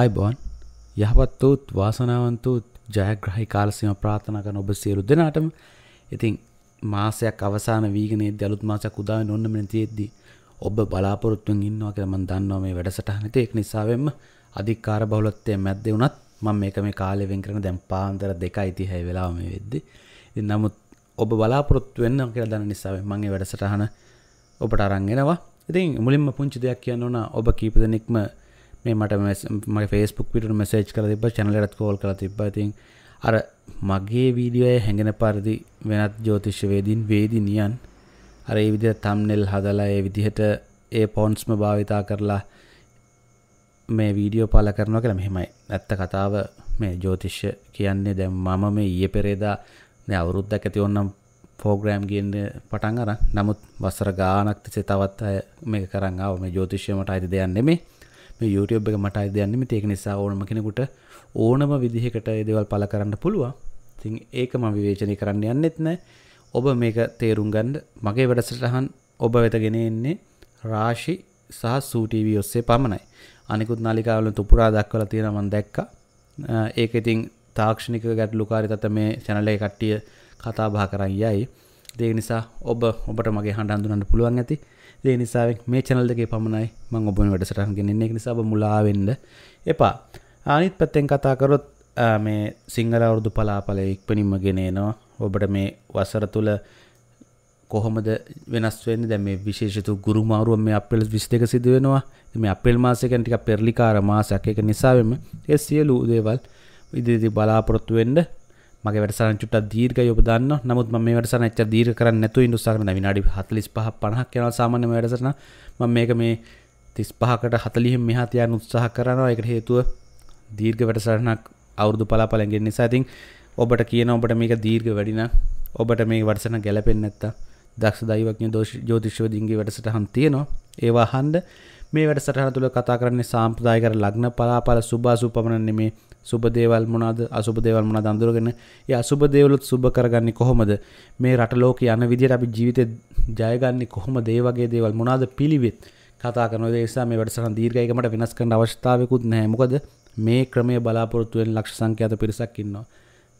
ආයිබෝන් යහපත් වූත් වාසනාවන්තුත් ජයග්‍රහහි කාලසිම ප්‍රාථනා කරන ඔබ සියලු දෙනාටම ඉතිං මාසයක් අවසාන වීගනේ දැලුත් මාසයක් උදාව නොන්නමන තියෙද්දී ඔබ බලාපොරොත්තුන් ඉන්නවා කියලා මම දන්නවා මේ වැඩසටහනට ඒක නිසාවෙන්ම අධිකාර බහුලත්වයේ මැද්දේ වුණත් මම මේක මේ කාලේ වෙන් කරන දැන් පාන්දර 2:30 වෙලාව මේ වෙද්දී ඉතින් නමුත් ඔබ බලාපොරොත්තු වෙන්නවා කියලා දන්න නිසාවෙන් මම මේ වැඩසටහන ඔබට අරන් එනවා ඉතින් මුලින්ම පුංචි දෙයක් කියන්න ඕන ඔබ කීප දෙනෙක්ම මේ මට මගේ ෆේස්බුක් විට මෙසේජ් කර තිබ චනලටත් කෝල් කර තිබ තින් අර මගේ වීඩියෝය හැඟෙන පරිදි වෙනත් ජෝතිශ්‍යවේදීන් වේදිනියන් අර ඒ විදිහ තම්නෙල් හදලා ඒ විදිහට ඒ පොන්ස්ම භාවිතා කරලා මේ වීඩියෝ පාල කරනවා කියලා මෙහෙමයි ඇත්ත කතාව මේ ජෝතිශ්‍ය කියන්නේ දැම් මම මේ ඊය පෙරේදා අවුරුද්දක් ඇති ඔන්නම් පෝග්‍රෑම් ගන්න පටන් අර නමුත් වසර ගානක්තිසේ තවත් අය මේ කරන්නාව මේ ජෝතිශ්‍යමට අයිති දෙයන්නෙමේ මේ YouTube එක මට අයිති දෙයක් නෙමෙයි. ඒක නිසා ඕනම කෙනෙකුට ඕනම විදිහකට මේ දේවල් පළ කරන්න පුළුවන්. ඉතින් ඒක මම විවේචනය කරන්න යන්නෙත් නැහැ. ඔබ මේක තේරුම් ගන්න මගේ වැඩසටහන් ඔබ වෙත ගෙන එන්නේ රාශි සහ සූ TV ඔස්සේ පමණයි. අනිකුත් නාලිකාවල තුපුරා දක්වලා තියෙනවා මම දැක්කා. ඒක ඉතින් තාක්ෂණික ගැටලුකාරී තත මේ channel එකේ කට්ටිය කතා බහ කරන් යයි. ඒ නිසා ඔබ ඔබට මගේ හඬ හඳුනන්න පුළුවන් ඇති. දේ නිසාවෙක් මේ චැනල් දෙකේ පමණයි මං ඔබන වැඩසටහන් ගෙනෙන්නේ ඒක නිසා ඔබ මුලා වෙන්න එපා අනිත් පැත්තෙන් කතා කරොත් මේ සිංහල අවුරුදු පලාපලය ඉක්මනින්ම ගෙනේනවා ඔබට මේ වසර තුල කොහොමද වෙනස් වෙන්නේ දැන් මේ විශේෂිත ගුරු මාරුව මේ අප්‍රේල් 22 සිදු වෙනවා. මේ අප්‍රේල් මාසයෙන් ටිකක් පෙරලිකාර මාසයක්. ඒක නිසාවෙම ඒ සියලු දේවල් ඉදිරියට බලාපොරොත්තු වෙන්න මගේ වැටසන චුට දීර්ග යොදන්න නමුත් ම වැටසන ච දීර් කර නැතු ඉන්දුසාරන විනාඩි හතලිස් පහ පණහක් යන සාමාන්‍ය වැඩසන ම මේක මේ තිස් පහකට හතලිහිම් මෙහතයන් උත්සාහ කරනවා එකට හේතුව දීර්ග වැටසරණක් අවුරදු පලාපලගෙන් නිසා ඉතින් ඔබට කියන ඔබට මේක දීර්ග වැඩින ඔබට මේ වටසන ගැලපෙන් නැත්ත දක්ෂ දයිවක්ඥ දෝෂ ජෝතිශ්වදින්ගේ වැටසටහන් තියෙනවා ඒවා හන්ඩ මේ වැටසටහන තුළ කතා කරන්නේ සාම්පදාය කර ලග්න පලාපල සුභාසු පමණන්නේ මේ සුබදේවල් මොනාද අසුබදේවල් මොනාද අඳුරගෙන ඒ අසුබදේවලුත් සුබ කරගන්නේ කොහොමද මේ රට ලෝක යන විදිහට අපි ජීවිතේ ජයගන්නේ කොහොමද ඒ වගේ දේවල් මොනාද පිළිවෙත් කතා කරනවා ඒ නිසා මේ වැඩසටහන දීර්ඝයකට වෙනස් කරන්න අවශ්‍යතාවයකුත් නැහැ මොකද මේ ක්‍රමය බලාපොරොත්තු වෙන ලක්ෂ සංඛ්‍යාත පිරිසක් ඉන්නවා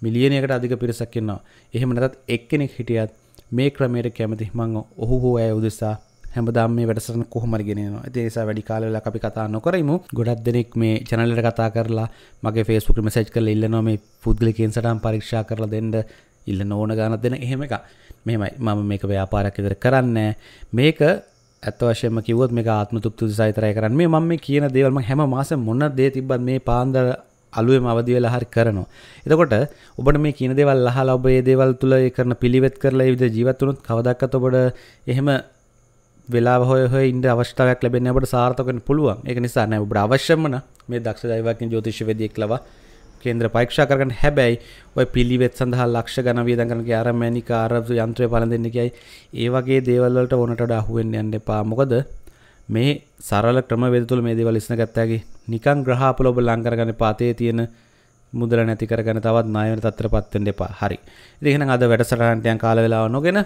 මිලියනයකට අධික පිරිසක් ඉන්නවා එහෙම නැත්නම් එක්කෙනෙක් හිටියත් මේ ක්‍රමයට කැමති මම ඔහු හෝ ඇය උදෙසා හැමදාම මේ වැඩසටන කොහොමද ගෙනෙනවා. ඉතින් ඒ නිසා වැඩි කාලයක් අපි කතා නොකරමු. ගොඩක් දෙනෙක් මේ channel එකට කතා කරලා මගේ Facebook එක message කරලා ඉල්ලනවා මේ පුද්ගලිකයෙන් සටහන් පරීක්ෂා කරලා දෙන්න ඉල්ලන ඕන ගානක් දෙන එහෙම එක. මෙහෙමයි. මම මේක ව්‍යාපාරයක් විතර කරන්නේ මේක ඇත්ත වශයෙන්ම කිව්වොත් මේ ආත්ම තුප්ති සහිතරය කරන්න මේ මම මේ කියන දේවල් මම හැම මාසෙම මොන දේ තිබ්බත් මේ පාන්දර අලුවෙම අවදි වෙලා හරි කරනවා. එතකොට ඔබට මේ කියන දේවල් අහලා ඔබ මේ දේවල් තුල ඒ කරන පිළිවෙත් කරලා ඒ විදිහ ජීවත් වුණොත් කවදාකවත් ඔබට එහෙම වෙලා හොය ඉන්ද අවස්ථාවක් ලැබෙනට සාර්ථකන පුළුවන් එක නිසා නෑ බ්‍රවශ්‍යමන මේ දක්ෂ දයිවකින් ජෝතිශවදයෙක් ලවා කේන්ද්‍ර පක්ෂ කරන හැබැයි ඔය පිළිවෙත් සඳහා ලක්ෂ ගන වියදගන අරමෑනි කාරපු යන්ත්‍රය පලඳ දෙන්නකයි ඒවගේ දේවල්වලට ඕනට අහුවෙන් යන්න එපා මොකද මේ සරල ක්‍රම වෙදතුළ මේ දේවල් ඉස්න ගත්තාගේ නිකන් ග්‍රහපල ඔබ ලංකරගන පාතේ තියෙන මුදල නැති කරගෙන තවත් නායන තත්‍ර පත්වෙන් එපා හරි දෙහෙන අද වැඩසටහන්ටයන් කාලවෙලාව නොගෙන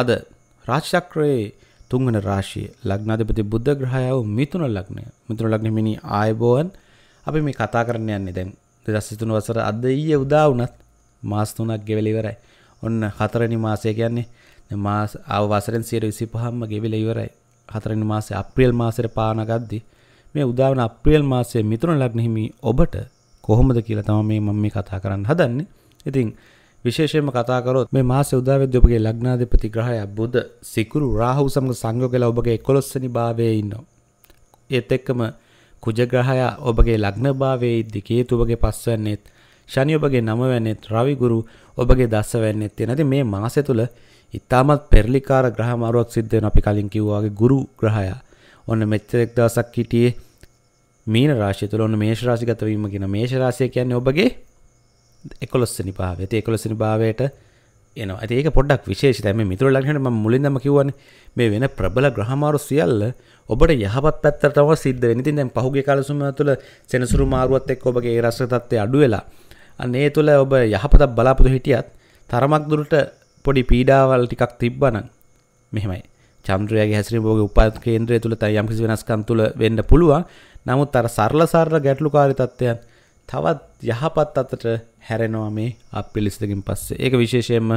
අද රාශ්චක්‍රයේ තුන්වන රාශිය ලග්නාධිපති බුද්ධ ග්‍රහය වූ මිථුන ලග්නය. මිථුන ලග්නේ මිනි ආයබෝවන් අපි මේ කතා කරන්න යන්නේ දැන් 2023 වසර අද ඊයේ උදා වුණත් මාස 3ක් ගෙවිලා ඉවරයි. ඔන්න හතරවෙනි මාසය කියන්නේ දැන් මාස ආව වසරෙන් 125ක්ම ගෙවිලා ඉවරයි. හතරවෙනි මාසේ අප්‍රේල් මාසෙට පාන ගද්දි මේ උදා වුණ අප්‍රේල් මාසයේ මිථුන ලග්න හිමි ඔබට කොහොමද කියලා තමයි මේ මම මේ කතා කරන්න හදන්නේ. ඉතින් විශේෂයෙන්ම කතා කරොත් මේ මාසෙ උදා වෙද්දී ඔබගේ ලග්නාධිපති ග්‍රහයා බුධ සිකුරු රාහු සමග සංයෝග වෙලා ඔබගේ 11 වෙනි භාවයේ ඉන්නවා. ඒත් එක්කම කුජ ග්‍රහයා ඔබගේ ලග්න භාවයේ ඉද්දී කේතු ඔබගේ පස්වැන්නේත් ශනි ඔබගේ නවවැන්නේත් රවි ගුරු ඔබගේ දසවැන්නේත් තියෙන. ඉතින් මේ මාසය තුල ඉතාමත් පෙරලිකාර ග්‍රහ මාරුවක් සිද්ධ වෙන අපි කලින් කිව්වා වගේ ගුරු ග්‍රහයා. ඔන්න මෙච්චර එක් දවසක් හිටියේ මීන රාශිය තුල ඔන්න මේෂ රාශිගත වීම කියන මේෂ රාශිය කියන්නේ ඔබගේ එකොලොස්සනි භාව ඇති එකොලොසිනි භාවයට එන ඒක පොඩක් විශේෂ දැම මිතුර ලක්ෂට ම මුලින්දම කිවන මේ වෙන ප්‍රබල ග්‍රහමාරු සියල්ල ඔබට යහපත් පැත්තරටම සිද්ධ වෙනති දැම් පහුගේ කලසුම තුළ සෙනසුරු මාරුවත් එක් ඔබගේ රස තත්වය අඩුවෙලා අන්නේ තුළ ඔබ යහපත බලාපුතු හිටියත් තරමක් දුරට පොඩි පීඩාවල් ටිකක් තිබ්බනන් මෙහෙමයි චන්ද්‍රයගේ හැසිරි බෝග උපත් කේන්ද්‍රය තුළ තයි යම්කිසි වෙනස්කන් තුළ වෙන්න පුළුවන් නමුත් අර සරල සාරල ගැටලු කාරිතත්වයන් තවත් යහපත් අතට හැරෙනවා මේ අපිලිස්තකින් පස්සේ ඒක විශේෂයෙන්ම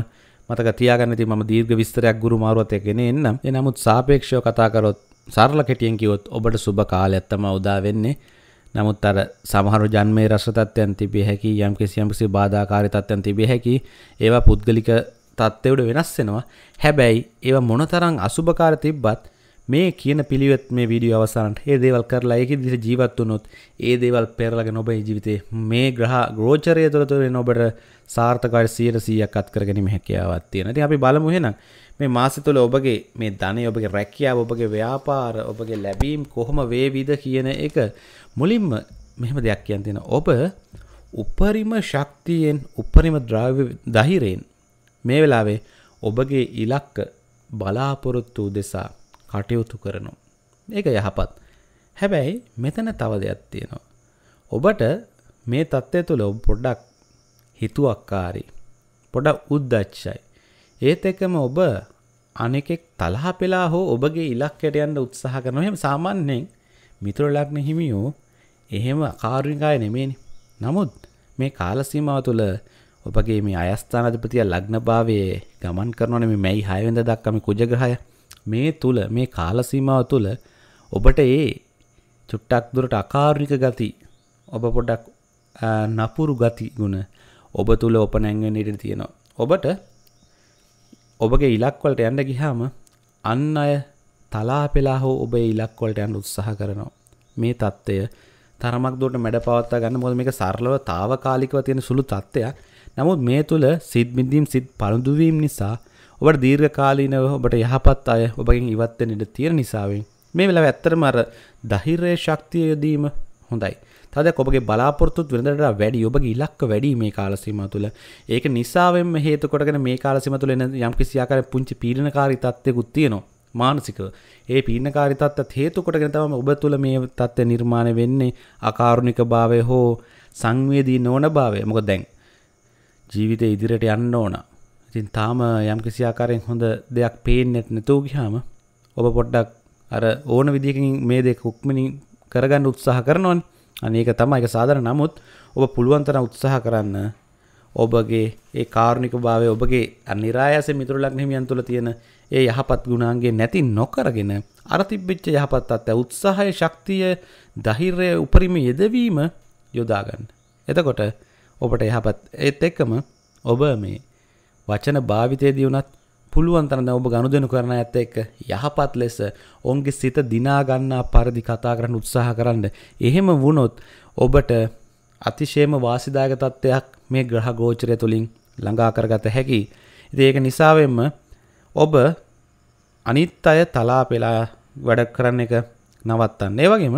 මතක තියාගන්න ති ම දීර්ග විස්තරයක් ගුරු මාරුවතයගෙන එන්නම් එනමුත් සාපේක්ෂව කතාකරොත් සරල කෙටියෙන් කිවොත් ඔබට සුබ කාල ඇත්තම උදා වෙන්නේ නමුත් අර සමහරු ජන්මේ රශ්‍රතත්වයන් තිබිය හැකි යම් කිසියම්කිසි බාධාකාරිතත්වයන් තිබිය හැකි ඒවා පුද්ගලික තත්ත්වවට වෙනස්සෙනවා හැබැයි ඒව මොනතරං අසුභකාර තිබ්බත් මේ කියන පිළිවෙත් මේ වීඩියෝ අවසානට ඒ දේවල් කරලා ඒක දිට ජීවත් වුණොත් ඒ දේවල් පෙරලගෙන ඔබේ ජීවිතේ මේ ග්‍රහ ගෝචරය තුළතුරෙන් ඔබට සාර්ථකයි 100%ක් අත් කර ගැනීම හැකියාවක් තියෙනවා. ඉතින් අපි බලමු එහෙනම් මේ මාසෙ තුළ ඔබගේ මේ ධනය ඔබගේ රැකියාව ඔබගේ ව්‍යාපාර ඔබගේ ලැබීම් කොහොම වේවිද කියන එක මුලින්ම මෙහෙම දෙයක් කියන්න තියෙනවා. ඔබ උපරිම ශක්තියෙන් උපරිම ද්‍රව්‍ය දහිරෙන් මේ වෙලාවේ ඔබගේ ඉලක්ක බලාපොරොත්තු දෙසා කටයුතු කරනවා. ඒක යහපත්. හැබැයි මෙතන තව දෙයක් තියෙනවා. ඔබට මේ தත්ත්වය තුළ ඔබ පොඩ්ඩක් හිතුවක්කාරී. පොඩක් උද්දච්චයි. ඒත් එකම ඔබ අනෙකෙක් තලහ පෙලා හෝ ඔබගේ ඉලක්කයට යන්න උත්සාහ කරනවා. එහෙම සාමාන්‍යයෙන් මිතුරු ලග්න හිමියෝ එහෙම කාරුණිකය නෙමෙයිනේ. නමුත් මේ කාල සීමාව තුළ ඔබගේ මේ අයස්ථානාධිපතිය ලග්නභාවයේ ගමන් කරනවනේ මේ මැයි 6 වෙනිදා දක්වා මේ කුජ ග්‍රහය. මේ තුල මේ කාල සීමාව තුල ඔබට ඒ චුට්ටක් දුරට අකාරුණික ගති ඔබ පොඩක් නපුරු ගති ගුණ ඔබ තුල ඔප නැංගෙන ඉඳී තියෙනවා. ඔබට ඔබගේ ඉලක්ක වලට යන්න ගියාම අන් අය තලාපෙලා හෝ ඔබේ ඉලක්ක වලට යන්න උත්සාහ කරනවා. මේ தত্ত্বය තරමක් දුරට මැඩ පවත්වා ගන්න මොකද මේක සරලව తాවකාලිකව තියෙන සුළු தত্ত্বයක්. නමුත් මේ තුල සිත් බින්දීම් සිත් පළඳුවීම් නිසා ඔබට දීර්ඝකාලීනව ඔබට යහපත් අය ඔබගෙන් ඉවත් වෙන්න ඉඩ තියෙන නිසාවෙන් මේ වෙලාව ඇත්තටම අර ධෛර්යයේ ශක්තිය යෙදීම හොඳයි. තද ඔබගේ බලාපොරොත්තුත් වෙනදට වැඩි ඔබගේ ඉලක්ක වැඩි මේ කාල සීමාව තුළ. ඒක නිසාවෙන්ම හේතු කොටගෙන මේ කාල සීමාව තුළ එන යම්කිසි ආකාරයේ පුංචි පීඩනකාරී තත්ත්වයකුත් තියෙනවා. මානසිකව ඒ පීනකාරී තත්ත්වත් හේතු කොටගෙන තමයි ඔබ තුළ මේ තත්ත්වය නිර්මාණය වෙන්නේ අකාරුණික භාවය හෝ සංවේදී නොවන භාවය. මොකද දැන් ජීවිතේ ඉදිරියට යන්න ඕන. තින් තාම යම් කිසි ආකාරයෙන් හොඳ දෙයක් පේනෙත් නැතුව ගිහාම ඔබ පොඩ්ඩක් අර ඕන විදිකින් මේ දෙක උක්මනින් කරගන්න උත්සාහ කරනවන් අනඒක තමයි එක සාදර නමුත් ඔබ පුළුවන්තර උත්සාහ කරන්න ඔබගේ ඒ කාරණික භාවය ඔබගේ අනිරායස මිතුරලක් හිමියන් තුළ තියෙන ඒ යහපත් ගුණාන්ගේ නැති නොකරගෙන අරතිබ්බිච්ච යහපත් අත්ත උත්සාහය ශක්තිය දහිර්ය උපරිම යෙදවීම යොදාගන්න. එතකොට ඔබට යහපත් ඒත් එක්කම ඔබ මේ වචන භාවිතයේදී වුණත් පුළුවන් තරම් දැන් ඔබ ගනුදෙනු කරන ඇත්ත එක්ක යහපත් ලෙස ඔවුන්ගේ සිත දිනා ගන්නා පරිදි කතා කරන්න උත්සාහ කරන්න. එහෙම වුණොත් ඔබට අතිශයම වාසිදායක තත්ත්වයක් මේ ග්‍රහ ගෝචරය තුලින් ළඟා කරගත හැකි. ඉතින් ඒක නිසාවෙන්ම ඔබ අනිත් අය තලා පෙලා වැඩ කරන එක නවත්තන්න. ඒ වගේම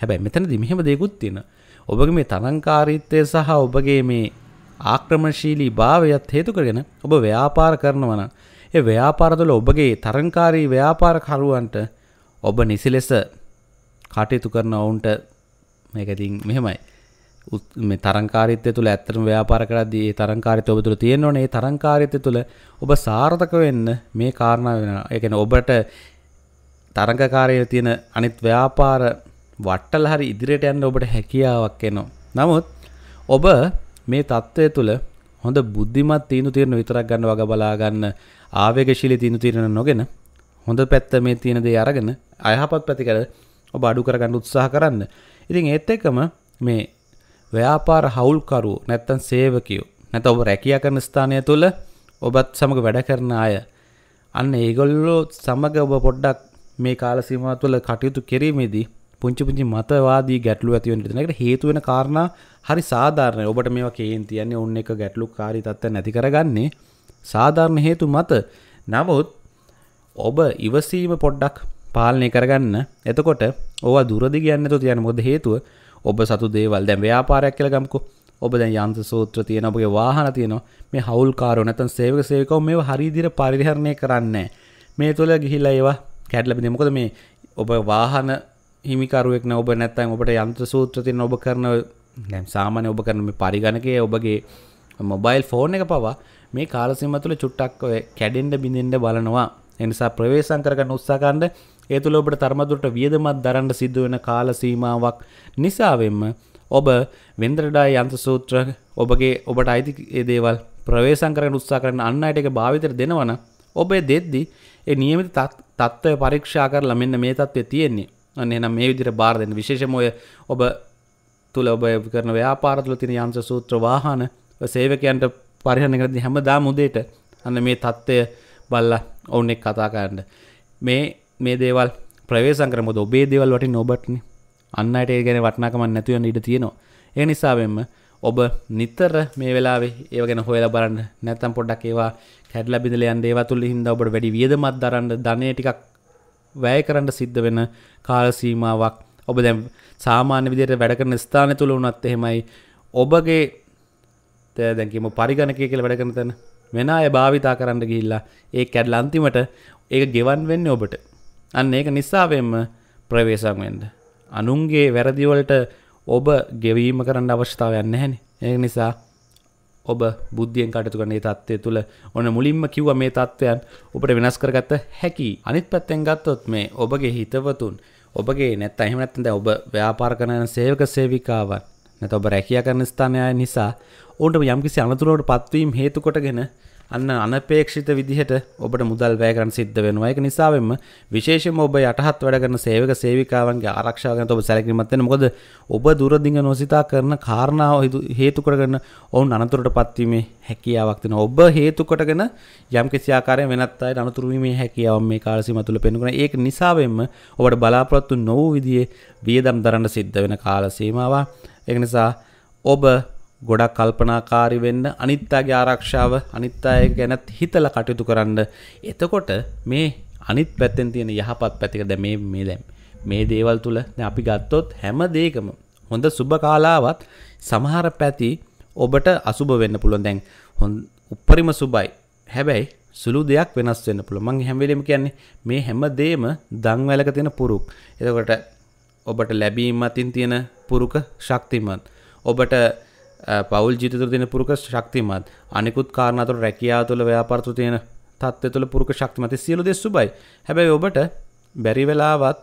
හැබැයි මෙතනදී මෙහෙම දෙයක්ත් තියෙනවා. ඔබගේ මේ තරංකාරීත්වය සහ ඔබගේ මේ ආක්‍රමශීලී භාවයත් හේතු කරගෙන ඔබ ව්‍යාපාර කරනවා නම් ඒ ව්‍යාපාර තුළ ඔබගේ තරංකාරී ව්‍යාපාරකරුවන්ට ඔබ නිසි ලෙස කටයුතු කරන ඔවුන්ට මේක ඉතින් මෙහෙමයි. මේ තරංකාරීත්වය තුළ ඇත්තටම ව්‍යාපාර කරද්දී ඒ තරංකාරීත්වය ඔබ තුළ තියෙන්න ඕනේ. ඒ තරංකාරීත්වය තුළ ඔබ සාර්ථක වෙන්න මේ කාරණා වෙනවා. ඒ කියන්නේ ඔබට තරංගකාරයේ තියෙන අනිත් ව්‍යාපාර වට්ටල හරි ඉදිරියට යන්න ඔබට හැකියාවක් එනවා. නමුත් ඔබ මේ தත්ත්වය තුළ හොඳ බුද්ධිමත් තීනු තීරණ විතරක් ගන්න වග බලා ගන්න ආවේගශීලී තීනු තීරණ නොගෙන හොඳ පැත්ත මේ තියෙන දේ අරගෙන අයහපත් පැති කර ඔබ අඩු කරගන්න උත්සාහ කරන්න. ඉතින් ඒත් එක්කම මේ ව්‍යාපාර හවුල්කරුවෝ නැත්තම් සේවකයෝ නැත ඔබ රැකියා කරන ස්ථානය තුළ ඔබත් සමඟ වැඩ කරන අය අන්න ඒගොල්ලෝ සමඟ ඔබ පොඩ්ඩක් මේ කාලසීමා තුළ කටයුතු කිරීමේදී පුංචි පුංචි මතවාදී ගැටලු ඇති වෙන දෙනකට හේතු වෙන කාරණා හරි සාධාරණයි. ඔබට මේවා කේන් තියන්නේ ඕන්න එක ගැටලුකාරී තත්ත්ව නැති කරගන්නේ සාධාරණ හේතු මත. නමුත් ඔබ ඉවසීම පොඩ්ඩක් පාලනය කරගන්න එතකොට ඕවා දුරදි කියන්න තු තියන මොද හේතුව ඔබ සතු දේවල් දැන් ව්‍යාපාරයක් කියල ගම්කු ඔබ දැන් යන්ත සූත්‍ර තියෙන ඔබගේ වාහන තියෙනවා මේ හවුල් කාරෝ නැතන් සේවක සේකව මේ හරිදිර පරිහරණය කරන්න මේ තුළ ගිහිල්ලා ඒවා කැඩලබිද මොකද මේ ඔබ වාහන හිමිකරුවෙක් ඔබ නැත්තන් ඔබට යන්ත්‍ර සූත්‍රතින් ඔබ කරන නැම් සාමානය ඔබ කරන මේ පරිගණකය ඔබගේ මොබයිල් ෆෝන් එක පවා මේ කාලසිම තුළ චුට්ටක් ඔය කැඩෙන්ඩ බිඳෙන්ඩ බලනවා එනිසා ප්‍රවේශන් කරගන්න උත්සාකන්ඩ ඒ තුළ ඔබට තර්මදුරට වියදමත් දරන්න සිද්ධ වෙන කාලසීමාවක් නිසාවෙන්ම ඔබ වෙන්දරඩා යන්ත සූත්‍ර ඔබගේ ඔබට අයිති ඒදේවල් ප්‍රවේශන් කරන උත්සා කරන අන්න අයට එක භාවිතර දෙනවන ඔබේ දෙද්දි ඒ නියමිත තත්ත්වය පරීක්ෂා කරලා මෙන්න මේ තත්ත්වය තියෙන්නේ එනම් මේ විදිර බාර දෙන්න විශේෂමය ඔබ තුළ ඔබ කරන ව්‍යාපාරතුල තින යන්ස සූත්‍ර වාහන සේවකයන්ට පරිහණකරදි හැම දා මුදේට අන්න මේ තත්ත්වය බල්ල ඔවුන්ෙක් කතා කරන්න මේ මේ දේවල් ප්‍රවේශන් කරමුද ඔබේ දේවල් වටින් ඔබටන අන්නයට ඒ ගැන වටනාකමන් නැතුවන් ඉඩ තියෙනවා ඒ නිසාවෙන්ම ඔබ නිතර මේ වෙලාවේ ඒ ගැන හොයලා බලන්න නැත්තම් පොඩ්ඩක් ඒවා කැඩලා බිඳලා යන්න ඒවා තුලින් හින්දා ඔබට වැඩි වියදමක් දරන්න ධනෙ ටිකක් වැය කරන්න සිද්ධ වෙන කාලසීමාවක් ඔබ දැම් සාමාන්‍ය විදියට වැඩකරන ස්ථාන තුළ වනත් එහෙමයි ඔබගේ තැදැකීම පරිගණකය කියල වැඩ කරන තැන වෙන අය භාවිතා කරන්න ගිහිල්ලා ඒ කැඩල අන්තිමට ඒක ගෙවන් වෙන්න ඔබට අන්න ඒක නිසාවෙන්ම ප්‍රවේශක් වෙන්ඩ අනුන්ගේ වැරදිවලට ඔබ ගෙවීම කරන්න අවශ්‍යතාවයන්න හැනි ඒ නිසා ඔබ බුද්ධියෙන් කටතු කරන්නේ තත්ත්වය තුළ ඔන්න මුලින්ම කිව්ව මේ තත්ත්වයන් ඔබට වෙනස් කරගත්ත හැකි අනිත් පැත්තෙන් ගත්තොත් මේ ඔබගේ හිතවතුන් ඔබගේ නැත් අහිමනැත්තද ඔබ ව්‍යාපාර කරන සේවක සේවිකාවන් නැත ඔබ රැකිය කරන ස්ථානය නිසා ඔවුන්ට යම්කිසි අනතුරුවට පත්වීම් හේතුකොටගෙන අන්න අනපේක්ෂිත විදිහට ඔබට මුදල් වැයකරන්න සිද්ධ වෙනවා. ඒක නිසාවෙන්ම විශේෂයෙන්ම ඔබ යටහත් වැඩ කරන සේවක සේවිකාවන්ගේ ආරක්ෂාව ගැන ඔබ සැලකිලිමත් වෙන්න. මොකද ඔබ දුරදිග නොසිතා කරන කාරණාව හේතු කොටගෙන ඔවුන් අනතුරටපත් වීමේ හැකියාවක් තියෙනවා. ඔබ හේතු කොටගෙන යම්කිසි ආකාරයෙන් වෙනත් අයට අනතුරු වීමේ හැකියාව මේ කාල සීමා තුළ පෙන්වන. ඒක නිසාවෙන්ම ඔබට බලාපොරොත්තු නොවූ විදිහේ වියදම් දරන්න සිද්ධ වෙන කාල සීමාව. ඒක නිසා ඔබ ගොඩක් කල්පනාකාරි වෙන්න අනිත්තාගේ ආරක්ෂාව අනිත් අය ගැනත් හිතල කටයුතු කරන්න. එතකොට මේ අනිත් පැත්තෙන් තියෙන යහපත් පැතික දැ මේ මේ දැම්. මේ දේවල් තුළ අපි ගත්තොත් හැම දේකම හොඳ සුභ කාලාවත් සමහර පැති ඔබට අසුබ වෙන්න පුළුවන් දැන් හො උපරිම සුබයි හැබැයි සුළු දෙයක් වෙනස් වෙන්න පුළුවන් මං හැම වෙලෙම කියන්නේ මේ හැම දෙම දන්වැලක තියෙන පුරුක් එතකොට ඔබට ලැබීම අතින් තියෙන පුරුක ශක්තිමත් ඔබට පවල් ජිතතුර දෙන පුරක ශක්තිමත් අනෙකුත් කාරණතුර රැකයා තුළ ව්‍යාපර්තු තියෙන තත්ව තුළ පුරක ශක්තිමති සියලු දෙස්සුබයි හැබැයි ඔබට බැරිවෙලාවත්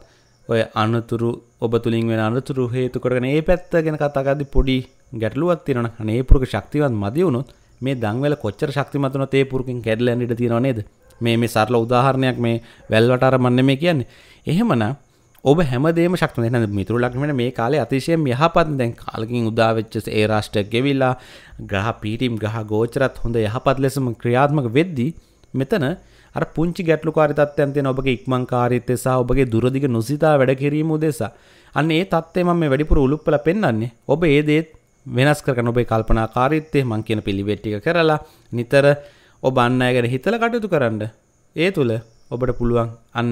ඔය අනතුරු ඔබ තුළින් වෙන අනතුරු හේතු කරන ඒ පැත්ත ගැන කතාගදි පොඩි ගැටලුවත් තියෙන නේපුරක ශක්තිවත් මදියුණුත් මේ දංවල කොච්චර ශක්තිමතුන තේපුරකින් කැඩලන්ඩට තියෙන නේද මේ මේ සරල උදාහරණයක් මේ වැල්වට අර මන්න මේ කියන්නේ එහෙමනම් ඔබ හැමදේම ශක්ති දෙන මිතුරු ලක්ෂමන මේ කාලේ අතිශයෙන් යහපත් දැන් කාලකින් උදාවෙච්ච ඒ රාෂ්ට්‍රයක් ගෙවිලා ග්‍රහ පීටිම් ග්‍රහ ගෝචරත් හොඳ යහපත් ලෙසම ක්‍රියාත්මක වෙද්දී මෙතන අර පුංචි ගැටලුකාරී තත්ත්වයන් තියෙන ඔබගේ ඉක්මන්කාරීත්වය සහ ඔබගේ දුරදිග නොසිතා වැඩ කිරීම උදෙසා අන්න ඒ தත්ත්වය මම මේ වැඩිපුර උලුප්පලා පෙන්වන්නේ ඔබ ඒ දේත් වෙනස් කරගන්න ඔබේ කල්පනාකාරීත්වය මං කියන පිළිවෙත් ටික කරලා නිතර ඔබ අන්න අය ගැන හිතලා කටයුතු කරන්න ඒ තුල ඔබට පුළුවන් අන්න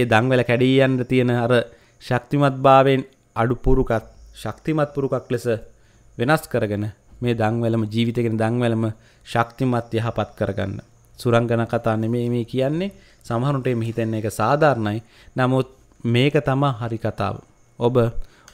ඒ දංවල කැඩීයන්ට තියෙන අර ශක්තිමත් භාවෙන් අඩුපුරුකත් ශක්තිමත් පුරුකක් ලෙස වෙනස් කරගෙන මේ දංවැලම ජීවිතගෙන දංවැලම ශක්තිමත් යහපත් කරගන්න. සුරංගන කතා නෙමේ මේ කියන්නේ සමහරුට මෙහිතැන්නේ එක සාධාරණයි නමුත් මේක තමා හරි කතාව. ඔබ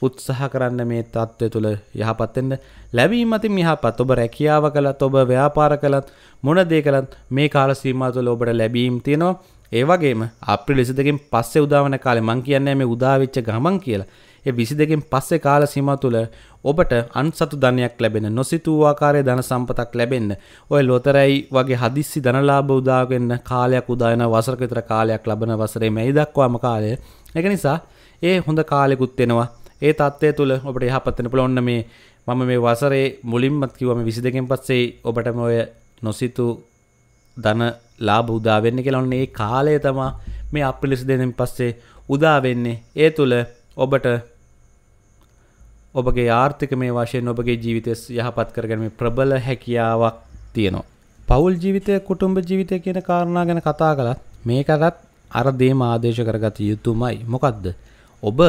උත්සාහ කරන්න මේ තත්ත්වය තුළ යහපත්තෙන්ට ලැබීමති මිහපත් ඔබ රැකියාව කළත් ඔබ ව්‍යාපාර කළත් මොන දේ කළත් මේ කාල සීමාතුල ඔබට ලැබීම් තියෙනවා ඒවගේම අපි ලෙසි දෙකින් පස්සේ උදාවන කාලෙ මං කියන්නේ මේ උදාවිච්ච ගමන් කියලා ඒ විසි දෙකින් පස්සේ කාල සීම තුළ ඔබට අන්සතු ධනයක් ලැබෙන නොසිතූ ආකාරය ධන සම්පතක් ලැබෙන්න ඔය ලොතරැයි වගේ හදිස්සි ධනලාභ උදාගෙන්න කාලයක් උදායන වසරක විතර කාලයක් ලබන වසරේ මේ දක්වාම කාලය ඒක නිසා ඒ හොඳ කාලෙකුත් එනවා ඒ තත්ත්වය තුළ ඔබට යහපත් වෙන පුළුවන් ඔන්න මේ මම මේ වසරේ මුලින්මත් කිව්වම විසි දෙකෙන් පස්සේ ඔබටම ඔය නොසිතු ධන ලාබ උදාවෙන්න කෙලවන්නේ ඒ කාලය තමා මේ අපිලිස් දෙනෙන් පස්සේ උදාවෙන්නේ ඒ තුළ ඔබට ඔබගේ ආර්ථික මේ වශයෙන් ඔබගේ ජීවිතය යහපත් කරගැනීම ප්‍රබල හැකියාවක් තියෙනවා. පවුල් ජීවිතය කුටුම්ඹ ජීවිතය කියන කාරණා ගැන කතා කළත් මේකටත් අර දේම ආදේශ කරගත යුතුමයි. මොකද්ද? ඔබ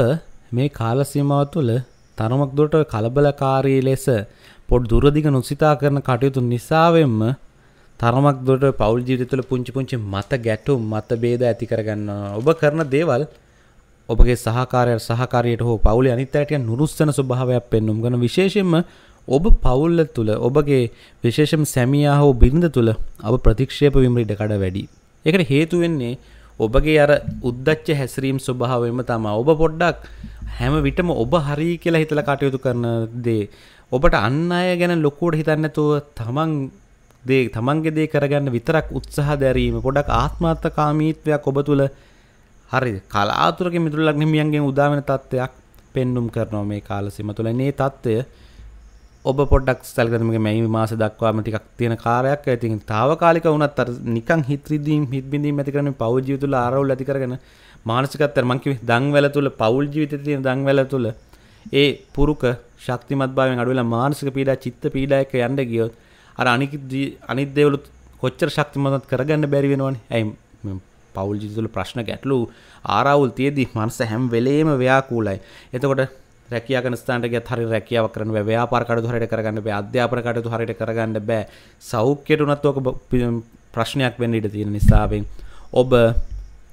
මේ කාල සීමාව තුළ තරමක් දුරට කලබලකාරී ලෙස පොඩ් දුරදිග නොසිතා කරන කටයුතු නිසාවෙන්ම තරමක් දොට පවල් ජීවිත තුළ පුංචි පුංචි මත ගැටුම් මත බේද ඇති කරගන්න ඔබ කරන දේවල් ඔබගේ සහකාරය සහකාරයට හෝ පවුල අනිතයට නුරුස්සන ස්වභාවයක් පෙන්නුම් ගන විශේෂෙන්ම ඔබ පවුල්ල තුළ ඔබගේ විශේෂම් සැමියා හෝ බිරිඳ තුළ අප ප්‍රතික්ෂේප විමරිට කඩ වැඩි. එකට හේතු වෙන්නේ ඔබගේ අර උද්දච්ච හැසිරීම් ස්වභාවයම තමා ඔබ පොඩ්ඩක් හැම විටම ඔබ හරි කියලා හිතල කටයුතු කරන දේ. ඔබට අන්න අය ගැන ලොකෝට හිතන්නතුව තමන් දේ තමන්ගේ දේ කරගන්න විතරක් උත්සාහ දැරීම පොඩක් ආත්මාර්ථකාමීත්වයක් ඔබ තුළ හරි කලාතුරක මිතුරලක් හිමියන්ගෙන් උදාවෙන තත්ත්වයක් පෙන්නුම් කරනවා මේ කාලසීම තුළ. මේ තත්ත්වය ඔබ පොඩ්ඩක් සැලකනමගේ මැයි මාස දක්වාම ටිකක් තියෙන කාර්යයක්. ඉතින් తాවකාලික වුණත් අර නිකන් හිත රිදීම් හිත බිඳීම් ඇති කරගෙන පෞල් ජීවිත තුළ ආරවුල් ඇති කරගෙන මානසිකත්වය මං කිව්වේ දන්වැල තුළ පෞල් ජීවිතයේ තියෙන දන්වැල තුළ ඒ පුරුක ශක්තිමත් භාවයෙන් අඩු වෙලා මානසික පීඩා චිත්ත පීඩායක යන්න ගියොත් අර අනික අනිදේවලුත් කොච්චර ශක්තිමත් කරගන්න බැරි වෙනවනේ ඇයි පවුල් ජිතුල ප්‍රශ්න ගැටලු ආරවුල් තියදී මනස හැම් වෙලේම ව්‍යාකූලයි එතකොට රැකියකනස්ථානට ගත් හරි රැකියාවක් කරන්න බෑ ව්‍යාපාර කටයුතු හරියට කරගන්න බෑ අධ්‍යාපන කටයුතු හරියට කරගන්න බෑ සෞඛ්‍යයට උනත් ඔක ප්‍රශ්නයක් වෙන්න ඉඩ තියෙන නිසාවෙන් ඔබ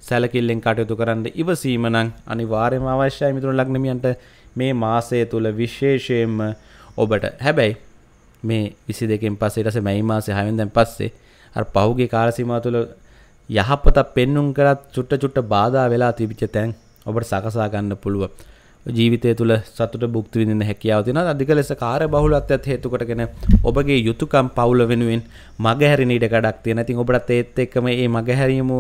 සැලකිල්ලෙන් කටයුතු කරන්න ඉවසීම නම් අනිවාර්යම අවශ්‍යයි මිතුරු ලග්නමියන්ට මේ මාසය තුල විශේෂයෙන්ම ඔබට හැබැයි මේ විසි දෙකෙන් පස්සේ රස මැයි මාසේ හයෙන් දැන් පස්සේ අර පහුගේ කාලසීමා තුළ යහපත පෙන්නුම් කරත් චුට්ට චුට්ට බාධා වෙලා තිබිච්ච තැන් ඔබට සකසා ගන්න පුළුව ජීවිතය තුළ සතුට බුක්ති විඳන්න හැකියාව තින අධික ලෙස කාර බහුලත්වත් හේතුකටගෙන ඔබගේ යුතුකම් පවුල වෙනුවෙන් මගහැරිනිට ගඩක් තියෙන තින් ඔබට ඒත් එක්කම ඒ මගහැරීම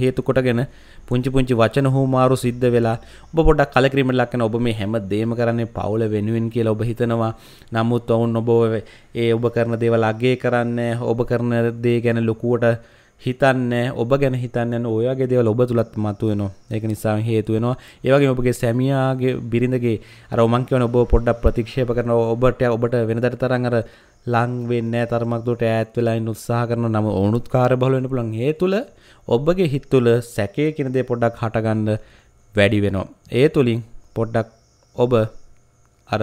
හේතුකොටගෙන පුංචි පුංචි වචන හෝමාරු සිද්ධ වෙලා ඔබ පොඩක් කලකිරීමට ලක්කන ඔබ මේ හැම දේම කරන්නේ පවුල වෙනුවෙන් කියලා ඔබ හිතනවා නමුත් ඔවුන් ඔබ ඒ ඔබ කරන දේවල් අගේ කරන්න ඔබ කරන දේ ගැන ලොකුවට හිතන්න ඔබ ගැන හිතන්න ඔයාගේ දේව ඔබ තුළත් මතුවනවා ඒක නිසා හේතුවෙනවා ඒවගේ ඔබගේ සැමියාගේ බිරිඳගේ අරෝමංකවන ඔබ පොඩ්ඩක් ප්‍රතික්ෂේප කරන ඔබට ඔබට වෙනදට තරන් අර ලංවෙන්න තර්මක්තුට ඇත් වෙලා උත්සාහ කරන නම ඕනුත් කාර බලන්න පුළන් ඒ තුළ ඔබගේ හිත් තුළ සැකය කිනදේ පොඩ්ඩක් හටගන්න වැඩි වෙනවා ඒ තුළින් පොඩ්ඩක් ඔබ අර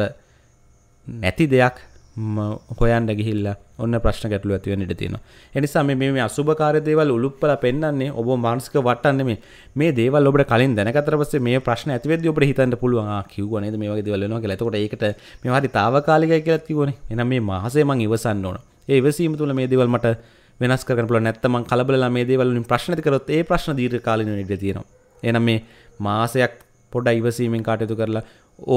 නැති දෙයක් හොයන්ඩ ගිහිල්ල ඔන්න ප්‍රශ්න ගැටලු ඇතිව නිට තියෙන. එනිසා මේ අසුභකාර දේවල් උළුප්පල පෙන්න්නේ ඔබ මාන්සක වටන්න මේ මේ දේවල් ඔබට කලින් දැනකතරපස මේ ප්‍රශ්න ඇතිවද ඔබට හිතන්න පුළුවන් කිව්වන මේ වගේ දෙවල්ලනවා ගැතකොට ඒකට මේ හරි තාවකාලිකය කියලත් කිවන එන මේ මහසේ මං ඉවසන්න ඕන ඒ ඉවසීම තුළ මේ දේවල් මට වෙනස් කරනපුල නැත්තම කලබල මේ දේවලින් ප්‍රශ්නතිකරොත් ඒ ප්‍රශ්න දීර්ඝ කාලින ඉඩ තියෙනවා එනම් මේ මාසයක් පොඩ ඉවසීමෙන් කාටයුතු කරලා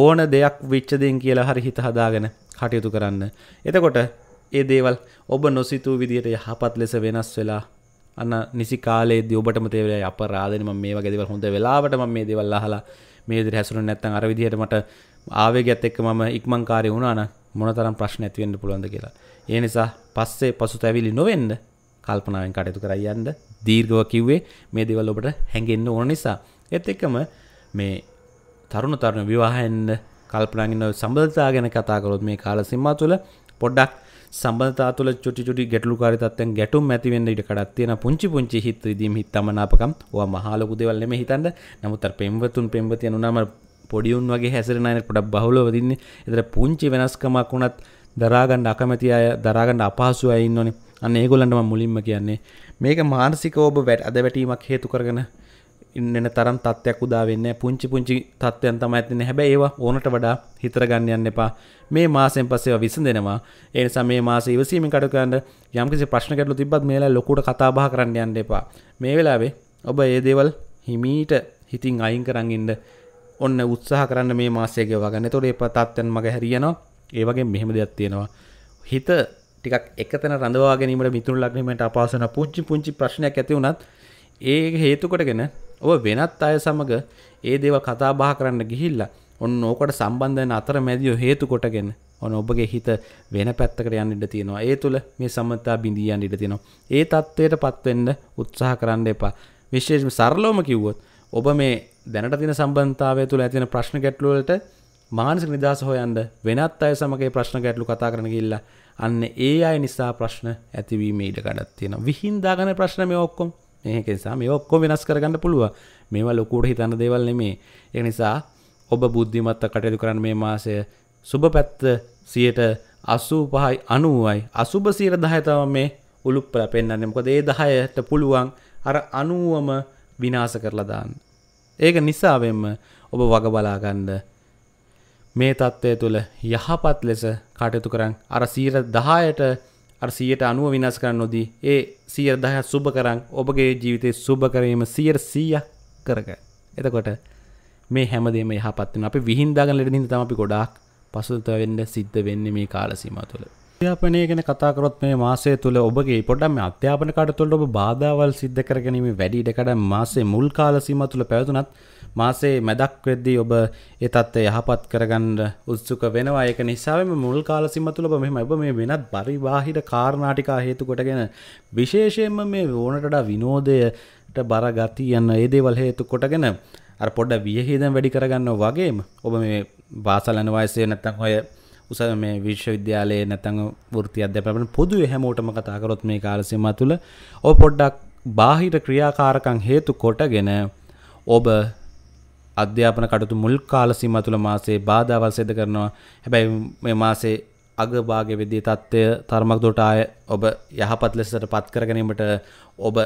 ඕන දෙයක් විච්චදයෙන් කියලා හරි හිත හදාගෙන කටයුතු කරන්න. එතකොට ඒ දේවල් ඔබ නොසිතූ විදියට යහපත් ලෙස වෙනස් වෙලා අන්න නිසි කාලේද ඔබට තේවල අප රාධනම මේ වගේදව හොඳ වෙලාවටම මේ දෙවල් අහලා මේද හැසුරු නැත්තන් අර විදිහට මට ආවේගත් එක්ක මම ඉක්මංකාරය වුණාන මොනතරම් ප්‍රශ්න ඇතිවෙන්න පුළුවන්ද කියලා. ඒ නිසා පස්සේ පසු තැවිලි නොවෙන්න කල්පනාවෙන් කටයුතු කරයි යන්න දීර්ගව කිව්වේ මේ දෙවල් ඔබට හැඟෙන්න්න ඕන නිසා. එත් එක්කම මේ තරුණ තරුණ විවාහෙන්න්න කල්පනාගෙන සම්බධතා ගැන කතා කරොත් මේ කාල සිම්මා තුළ පොඩ්ඩක් සම්බධතා තුළ චුටි චුටි ගැටලු කාරිතත්වයෙන් ගැටුම් ඇතිවෙන්න ඉට කඩත් තියෙන පුංචි පුංචි හිත් දීම හිත්තමනාපකම් වා මහලොකු දෙවල්ලෙම හිතන්න නමුත් පෙම්වතුන් පෙම්වතියන නම පොඩියුන් වගේ හැසරනයන පොඩක් බහුලව දින්නේ එතර පුංචි වෙනස්කමක් වුණත් දරාගණ්ඩ අකමැති අය දරාගණ්ඩ අපහසු අයින්නොනේ අන්න ඒගොලන්ටම මුලින්ම කියන්නේ මේක මානසික ඔබ වැට අද වැටීමක් හේතු කරගෙන ඉන්නන තරම් තත්වයක් උදාවෙන්න පුංචි පුංචි තත්වයන් තම ඇතින හැබැ ඒවා ඕනට වඩා හිතරගන්න යන්න එපා මේ මාසෙන් පස්සේ විසන් දෙෙනවා ඒනිසා මේ මාස ඉවසීම කටකන්න යම්කිසි ප්‍රශ්න කටලු තිබත් මේලා ලොකුට කතාබා කරන්න යන්න එපා මේ වෙලාවේ ඔබ ඒ දේවල් හිමීට හිතින් අයින් කරගින්ට ඔන්න උත්සාහ කරන්න මේ මාසයගේ වගන්න තොරේ පතත්වයන් මග හැරියනවා ඒවගේ මෙහෙම දෙයක් තියෙනවා හිත ටිකක් එකතන රඳවා ගැනීමට මිතුරු ලක්නීමට අපාසන පුංචි පුංචි ප්‍රශ්නයක් ඇති වුණත් ඒ හේතුකොටගෙන ඔබ වෙනත් අය සමග ඒ දේව කතා බහ කරන්න ගිහිල්ලා ඔන්න ඕකට සම්බන්ධයන අතර මැදියෝ හේතු කොටගෙන ඔන ඔබගේ හිත වෙන පැත්තකට යන්න ඉඩ තියෙනවා ඒ තුළ මේ සම්මතා බිඳී යන්න ඉඩ තියෙනවා ඒ தത്വයට පත්වෙන්න උත්සාහ කරන්න එපා විශේෂම සරලවම කිව්වොත් ඔබ මේ දැනට තියෙන සම්බන්ධතාවය තුළ ඇති වෙන ප්‍රශ්න ගැටලු වලට මානසික නිදහස හොයන්න වෙනත් අය සමග ඒ ප්‍රශ්න ගැටලු කතා කරන්න ගිහිල්ලා අන්න ඒ අය නිසා ප්‍රශ්න ඇතිවීමේ ඉඩ කඩක් තියෙනවා විහිංදාගෙන ප්‍රශ්න මේ ඔක්කොම ඒකෙසා මේ ඔක්කො වෙනස් කරගන්න පුළුව මේවා ලොකුට හිතන්න දේවල් නෙමේ ඒ නිසා ඔබ බුද්ධිමත්ත කටයුතු කරන්න මේ මාසය සුබ පැත්ත සියට අසූ පහයි අනුවයි අසුභ සීර දහයතව මේ උළුප්පල පෙන්න්නන්නේ මොකද ඒ දහයට පුළුවන් අර අනුවම විනාස කරලදාන්න. ඒක නිසාවෙන්ම ඔබ වග බලාගන්න මේ තත්ත්වය තුළ යහපත් ලෙස කටයුතු කරන් අර සීර දහයට අර සියයට අනුව විනාස් කරන්න නොදී ඒ සියයට දහයක් සුබ කරන් ඔබගේ ජීවිතය සුබ කරීම සියයට සීයක් කරග. එතකොට මේ හැමදේම යහපත්වෙන අපි විහින්දාගන ලෙඩින් තමි ගොඩාක් පසුතවෙන්න සිද්ධ වෙන්න මේ කාලසීම තුළ. අධ්‍යාපනය ගැන කතාකරොත් මේ මාසය තුළ ඔබගේ පොඩම් අධ්‍යාපන කටතුළට ඔබ බාධාවල් සිද්ධ කරගැනීම වැඩිඩකඩ මාසේ මුල් කාලසීම තුළ පැවතුනත් මාසේ මැදක් වෙද්දී ඔබ ඒ තත්ත්වය යහපත් කරගන්න උත්සුක වෙනවා ඒක නිසාම මුල් කාලසිම තුළ ඔබ මෙම ඔබ මේ වෙනත් පරිවාහිර කාරණාටිකා හේතු කොටගෙන විශේෂයෙන්ම මේ ඕනටඩා විනෝදයට බර ගති යන්න ඒ දේවල් හේතු කොටගෙන අර පොඩ්ඩ වියහිදම් වැඩි කරගන්න වගේම ඔබ මේ වාසලන වයසේ නැත්තම් ඔය උස මේ විශ්වවිද්‍යාලයේ නැතඟ ෘති අධ්‍යපන පොදු හැමෝටම කතාකරොත් මේ කාලසිම තුළ ඔ පොඩ්ඩක් බාහිට ක්‍රියාකාරකං හේතු කොටගෙන ඔබ අධ්‍යාපන කටතු මුල් කාලසිම තුළ මාසේ බාධාවල් සෙද කරනවා හැබැයි මේ මාසේ අගභාග වෙදී තත්ත්වය තර්මක් දොට ආය ඔබ යහපත් ලෙසට පත් කරගනීමට ඔබ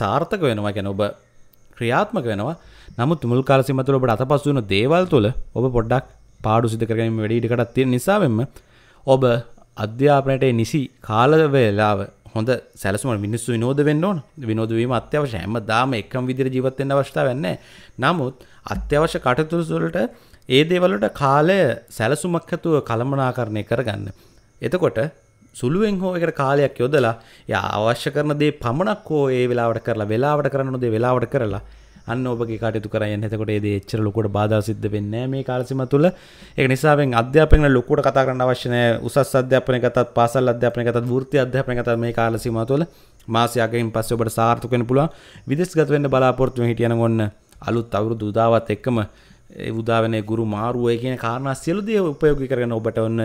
සාර්ථක වෙනවා ගැන ඔබ ක්‍රියාත්මක වෙනවා නමුත් මුල් කාලසිම තුළ ඔබට අතපසු වන දේවල් තුළ ඔබ පොඩ්ඩක් පාඩු සිදු කරගීම වැඩිටකටත් තියෙන නිසාවෙන්ම ඔබ අධ්‍යාපනයට නිසි කාලවෙලාව හොඳ සැලසුම මිනිස්සු විනෝද වෙන්න ඕන විනෝදවීම අත්‍යවශ හැම දාම එකම් විදිර ජීවත්වෙන් අවශ්ථා වෙන්න නමුත් අත්‍යවශ්‍ය කටතුරසුලට ඒ දේවලට කාලය සැලසුමක්හතුව කළමනාකරණය කරගන්න. එතකොට සුළුවෙන් හෝ එකට කාලයක් යොදලා ය අවශ්‍ය කරන දේ පමණක් හෝ ඒ වෙලාවට කරලා වෙලාවට කරනු දේ වෙලාවට කරලා අන්න ඔබගේ කටයුතු කරන්න එතකොට ඒ එච්චර ලොකට බාධා සිද්ධ වෙන්නේ මේ කාලසීම තුළ ඒක නිසාවෙන් අධ්‍යාපනය ලොකුට කතා කරන්න අවශ්‍ය නැහැ උසස් අධ්‍යාපනය ගතත් පාසල් අධ්‍යාපනය ගතත් වෘත්ති අධ්‍යාපනය ගතත් මේ කාලසීම තුළ මාසයකින් පස්සේ ඔබට සාර්ථක වෙන්න පුළුවන් විදේශගත වෙන්න බලාපොරොත්තු වෙන හිටියන ඔන්න අලුත් අවුරුදු උදාවත් එක්කම ඒ උදාවන ගුරු මාරුවය කියන කාරණා සියලු දේ උපයෝගී කරගෙන ඔබට ඔන්න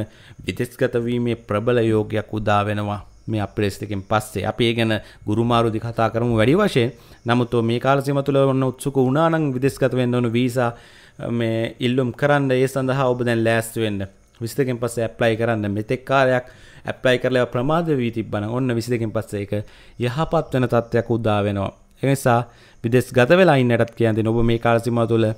විදේශගත වීමේ ප්‍රබල යෝගයක් උදා වෙනවා මේ අප්‍රේස් දෙකෙන් පස්සේ අපි ඒ ගැන ගුරුමාරුදි කතා කරමු වැඩි වශයෙන් නමුත් මේ කාලසීම තුළ ඔන්න උත්සුක වුණා නම් විදේශගත වෙන්න ඕන වීසා මේ ඉල්ලුම් කරන්න ඒ සඳහා ඔබ දැන් ලෑස්ති වෙන්න 22කින් පස්සේ ඇප්ලයි කරන්න මෙතෙක් කාලයක් ඇප්ලයි කරලා ප්‍රමාද වී තිබ්බනම් ඔන්න 22කින් පස්සේ ඒක යහපත් වෙන තත්ත්වයක් උදා වෙනවා ඒ නිසා විදේශගත වෙලා ඉන්නටත් කියන්නේ ඔබ මේ කාලසීමාව තුළ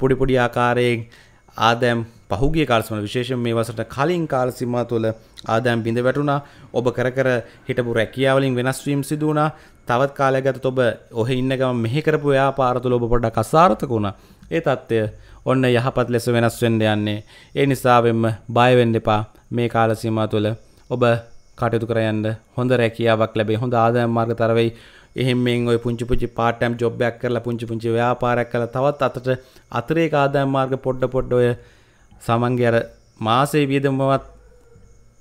පොඩි පොඩි ආකාරයෙන් ආදෑම් පහුගේ කාලසමන විශේෂෙන් මේ වසට කලින් කාලසිම්මා තුළ ආදෑම් බිඳ වැටුණා ඔබ කර කර හිටපු රැකියාවලින් වෙනස්වීම් සිදුවනා තවත් කාලයගත ඔබ ඔහ ඉන්න ගම මෙහිකරපු යා පාරතුල ඔබ පොඩ්ඩක් අසාර්ථක වුණා ඒ තත්ත්වය ඔන්න යහපත් ලෙස වෙනස් වෙන්න යන්නේ ඒ නිසාවෙන්ම බයවෙන්න එපා මේ කාලසීමා තුළ ඔබ කටයුතු කරයන්න හොඳ රැකියාවක් ලැබේ හොඳ ආදායම් මාර්ග තරවෙයි එහෙම ඔය පුංචි පුංචි පාටම් ජොබ්යක් කරලා පුංචි පුංචි ව්‍යාපාරයක් කළා තවත් අතට අතරේ ආදායම් මාර්ග පොඩ පොඩ ඔය සමන්ගේ අර මාසේ වියදමවත්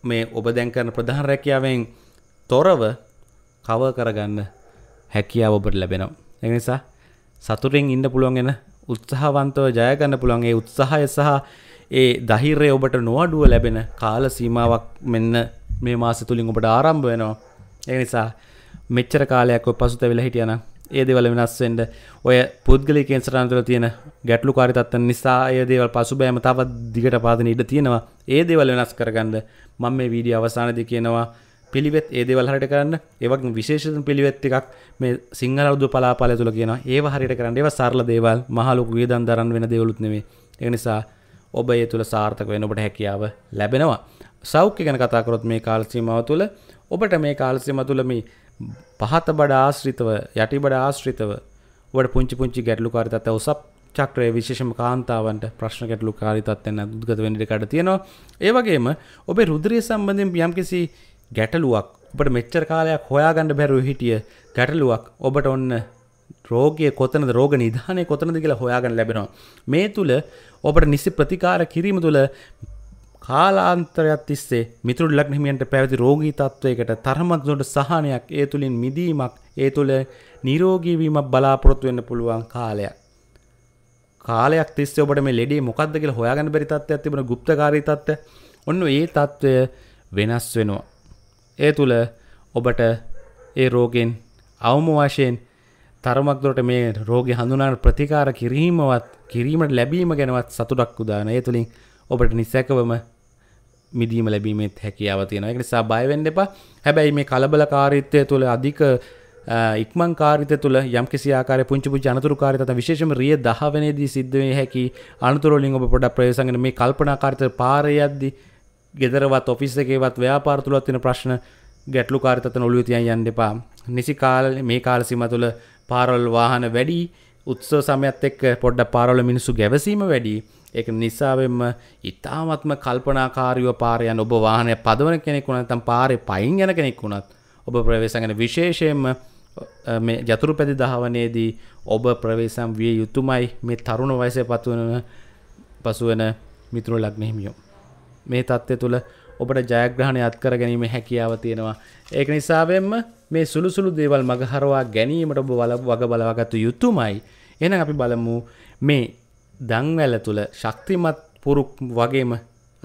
මේ ඔබ දැන් කරන ප්‍රධාන රැකියාවෙන් තොරව කව කරගන්න හැකියාව ඔබට ලැබෙනවා. ඒ නිසා සතුටින් ඉන්න පුළුවන් වෙන උත්සාහවන්තව ජය ගන්න පුළුවන් ඒ උත්සාහය සහ ඒ දහිරේ ඔබට නොඅඩුව ලැබෙන කාල සීමාවක් මෙන්න මේ මාස තුලින් ඔබට ආරම්භ වෙනවා. ඒ නිසා මෙච්චර කාලයක් පසුතැවිලා හිටියන ඒ දෙවල වෙනස්සෙන්ට ඔය පුද්ගලිකෙන් සටන්තුර තියෙන ගැටලු කාරිතත්ව නිසා ඒ දේවල් පසු බෑම තවත් දිගට පාදන ඉඩ තියෙනවා ඒ දෙවල් වෙනස් කරගන්න මං මේ වීඩිය අවසානදි කියනවා පිළිවෙත් ඒ දේවල් හරිට කරන්න ඒවක් විශේෂ පිළිවෙත් එකක් මේ සිංහල අවුරුදු පලාපාලය තුල කියන ඒව හරියට කරන්න ඒවා සරල දේවල් මහ ලොකු වියදම් දරන්න වෙන දේවලුත් නෙමෙයි ඒ නිසා ඔබ ඒ තුල සාර්ථක වෙන්න ඔබට හැකියාව ලැබෙනවා සෞඛ්‍ය ගැන කතා කරොත් මේ කාල සීමාව තුල ඔබට මේ කාල සීමාව තුල මේ පහත බඩ ආශ්‍රිතව යටි බඩ ආශ්‍රිතව ඔබට පුංචි පුංචි ගැටලුකාරී තත්ත්ව උසප් චක්‍රයේ විශේෂම කාන්තාවන්ට ප්‍රශ්න ගැටලුකාරී තත්ත්වයන් උද්ගත වෙන්න ඉඩ තියෙනවා. ඒ වගේම ඔබේ රුධිරය සම්බන්ධයෙන් යම්කිසි ගැටලුවක් ඔබට මෙච්චර කාලයක් හොයාගන්න බැරුව හිටිය ගැටලුවක් ඔබට ඔන්න රෝගය කොතනද රෝග නිධානය කොතනද කියලා හොයාගන්න ලැබෙනවා. මේ තුළ ඔබට නිසි ප්‍රතිකාර කිරීම තුළ කාලාන්තරයක් තිස්සේ මිතුරු ලග්න හිමියන්ට පැවති රෝගී තත්වයකට තරමක් දුරට සහනයක් ඒ තුලින් මිදීමක් ඒ තුල නිරෝගී වීමක් බලාපොරොත්තු වෙන්න පුළුවන් කාලයක්. කාලයක් තිස්සේ ඔබට මේ ලෙඩේ මොකද්ද කියලා හොයාගන්න බැරි තත්ත්වයක් තිබුණ গুপ্তකාරී තත්ත්වය. ඔන්න ඒ තත්ත්වය වෙනස් වෙනවා. ඒ තුල ඔබට ඒ රෝගෙන් අවම වශයෙන් තරමක් දුරට මේ රෝගය හඳුනාන ප්‍රතිකාර කිරීමවත් කිරීමට ලැබීම ගැනවත් සතුටක් උදාන. ඒ තුලින් ඔබට නිසැකවම මිදීම ලැබීමත් හැකියාව තියෙන එක නිසා බයවෙන්න එපා හැබැයි මේ කලබල කාරිත්වය තුළ අධික ඉක්මන් කාරිත තුළ යම් කිසි ආකාරය පුංචි පුංචි අනතුරු කාරිත විශේෂම රිය 10 වෙනිදී සිද්ධ වෙන්නේ හැකි අනතුරු වලින් ඔබ පොඩක් ප්‍රයෝජනගෙන මේ කල්පනාකාරීත පාරේ යද්දී ගෙදරවත් ඔෆිස් එකේවත් ව්‍යාපාර තුලත් තියෙන ප්‍රශ්න ගැටලු කාරිතතන ඔළුවේ තියන් යන්න එපා නිසි කාලේ මේ කාල සීම තුළ පාරවල් වාහන වැඩි උත්සව සමයත් එක්ක පොඩ්ඩක් පාරවල මිනිස්සු ගැවසීම වැඩි ඒක නිසාවෙන්ම ඉතාමත්ම කල්පනාකාරීව පාර යන ඔබ වාහනය පදවන කෙනෙක් වුණත් නැත්නම් පාරේ පයින් යන කෙනෙක් වුණත් ඔබ ප්‍රවේශගෙන විශේෂයෙන්ම මේ යතුරු පැදි දහවනේදී ඔබ ප්‍රවේශම් විය යුතුමයි මේ තරුණ වයසේ පතුවන පසුවන මිතුරු ලග්න හිමියෝ මේ தත්ත්වය තුළ ඔබට ජයග්‍රහණය අත්කර ගැනීමේ හැකියාව තියෙනවා ඒක නිසාවෙන්ම මේ සුළු සුළු දේවල් මගහරවා ගැනීමට ඔබ වග බලවගත යුතුමයි එහෙනම් අපි බලමු මේ දංවැල තුළ ශක්තිමත් පුරුක් වගේම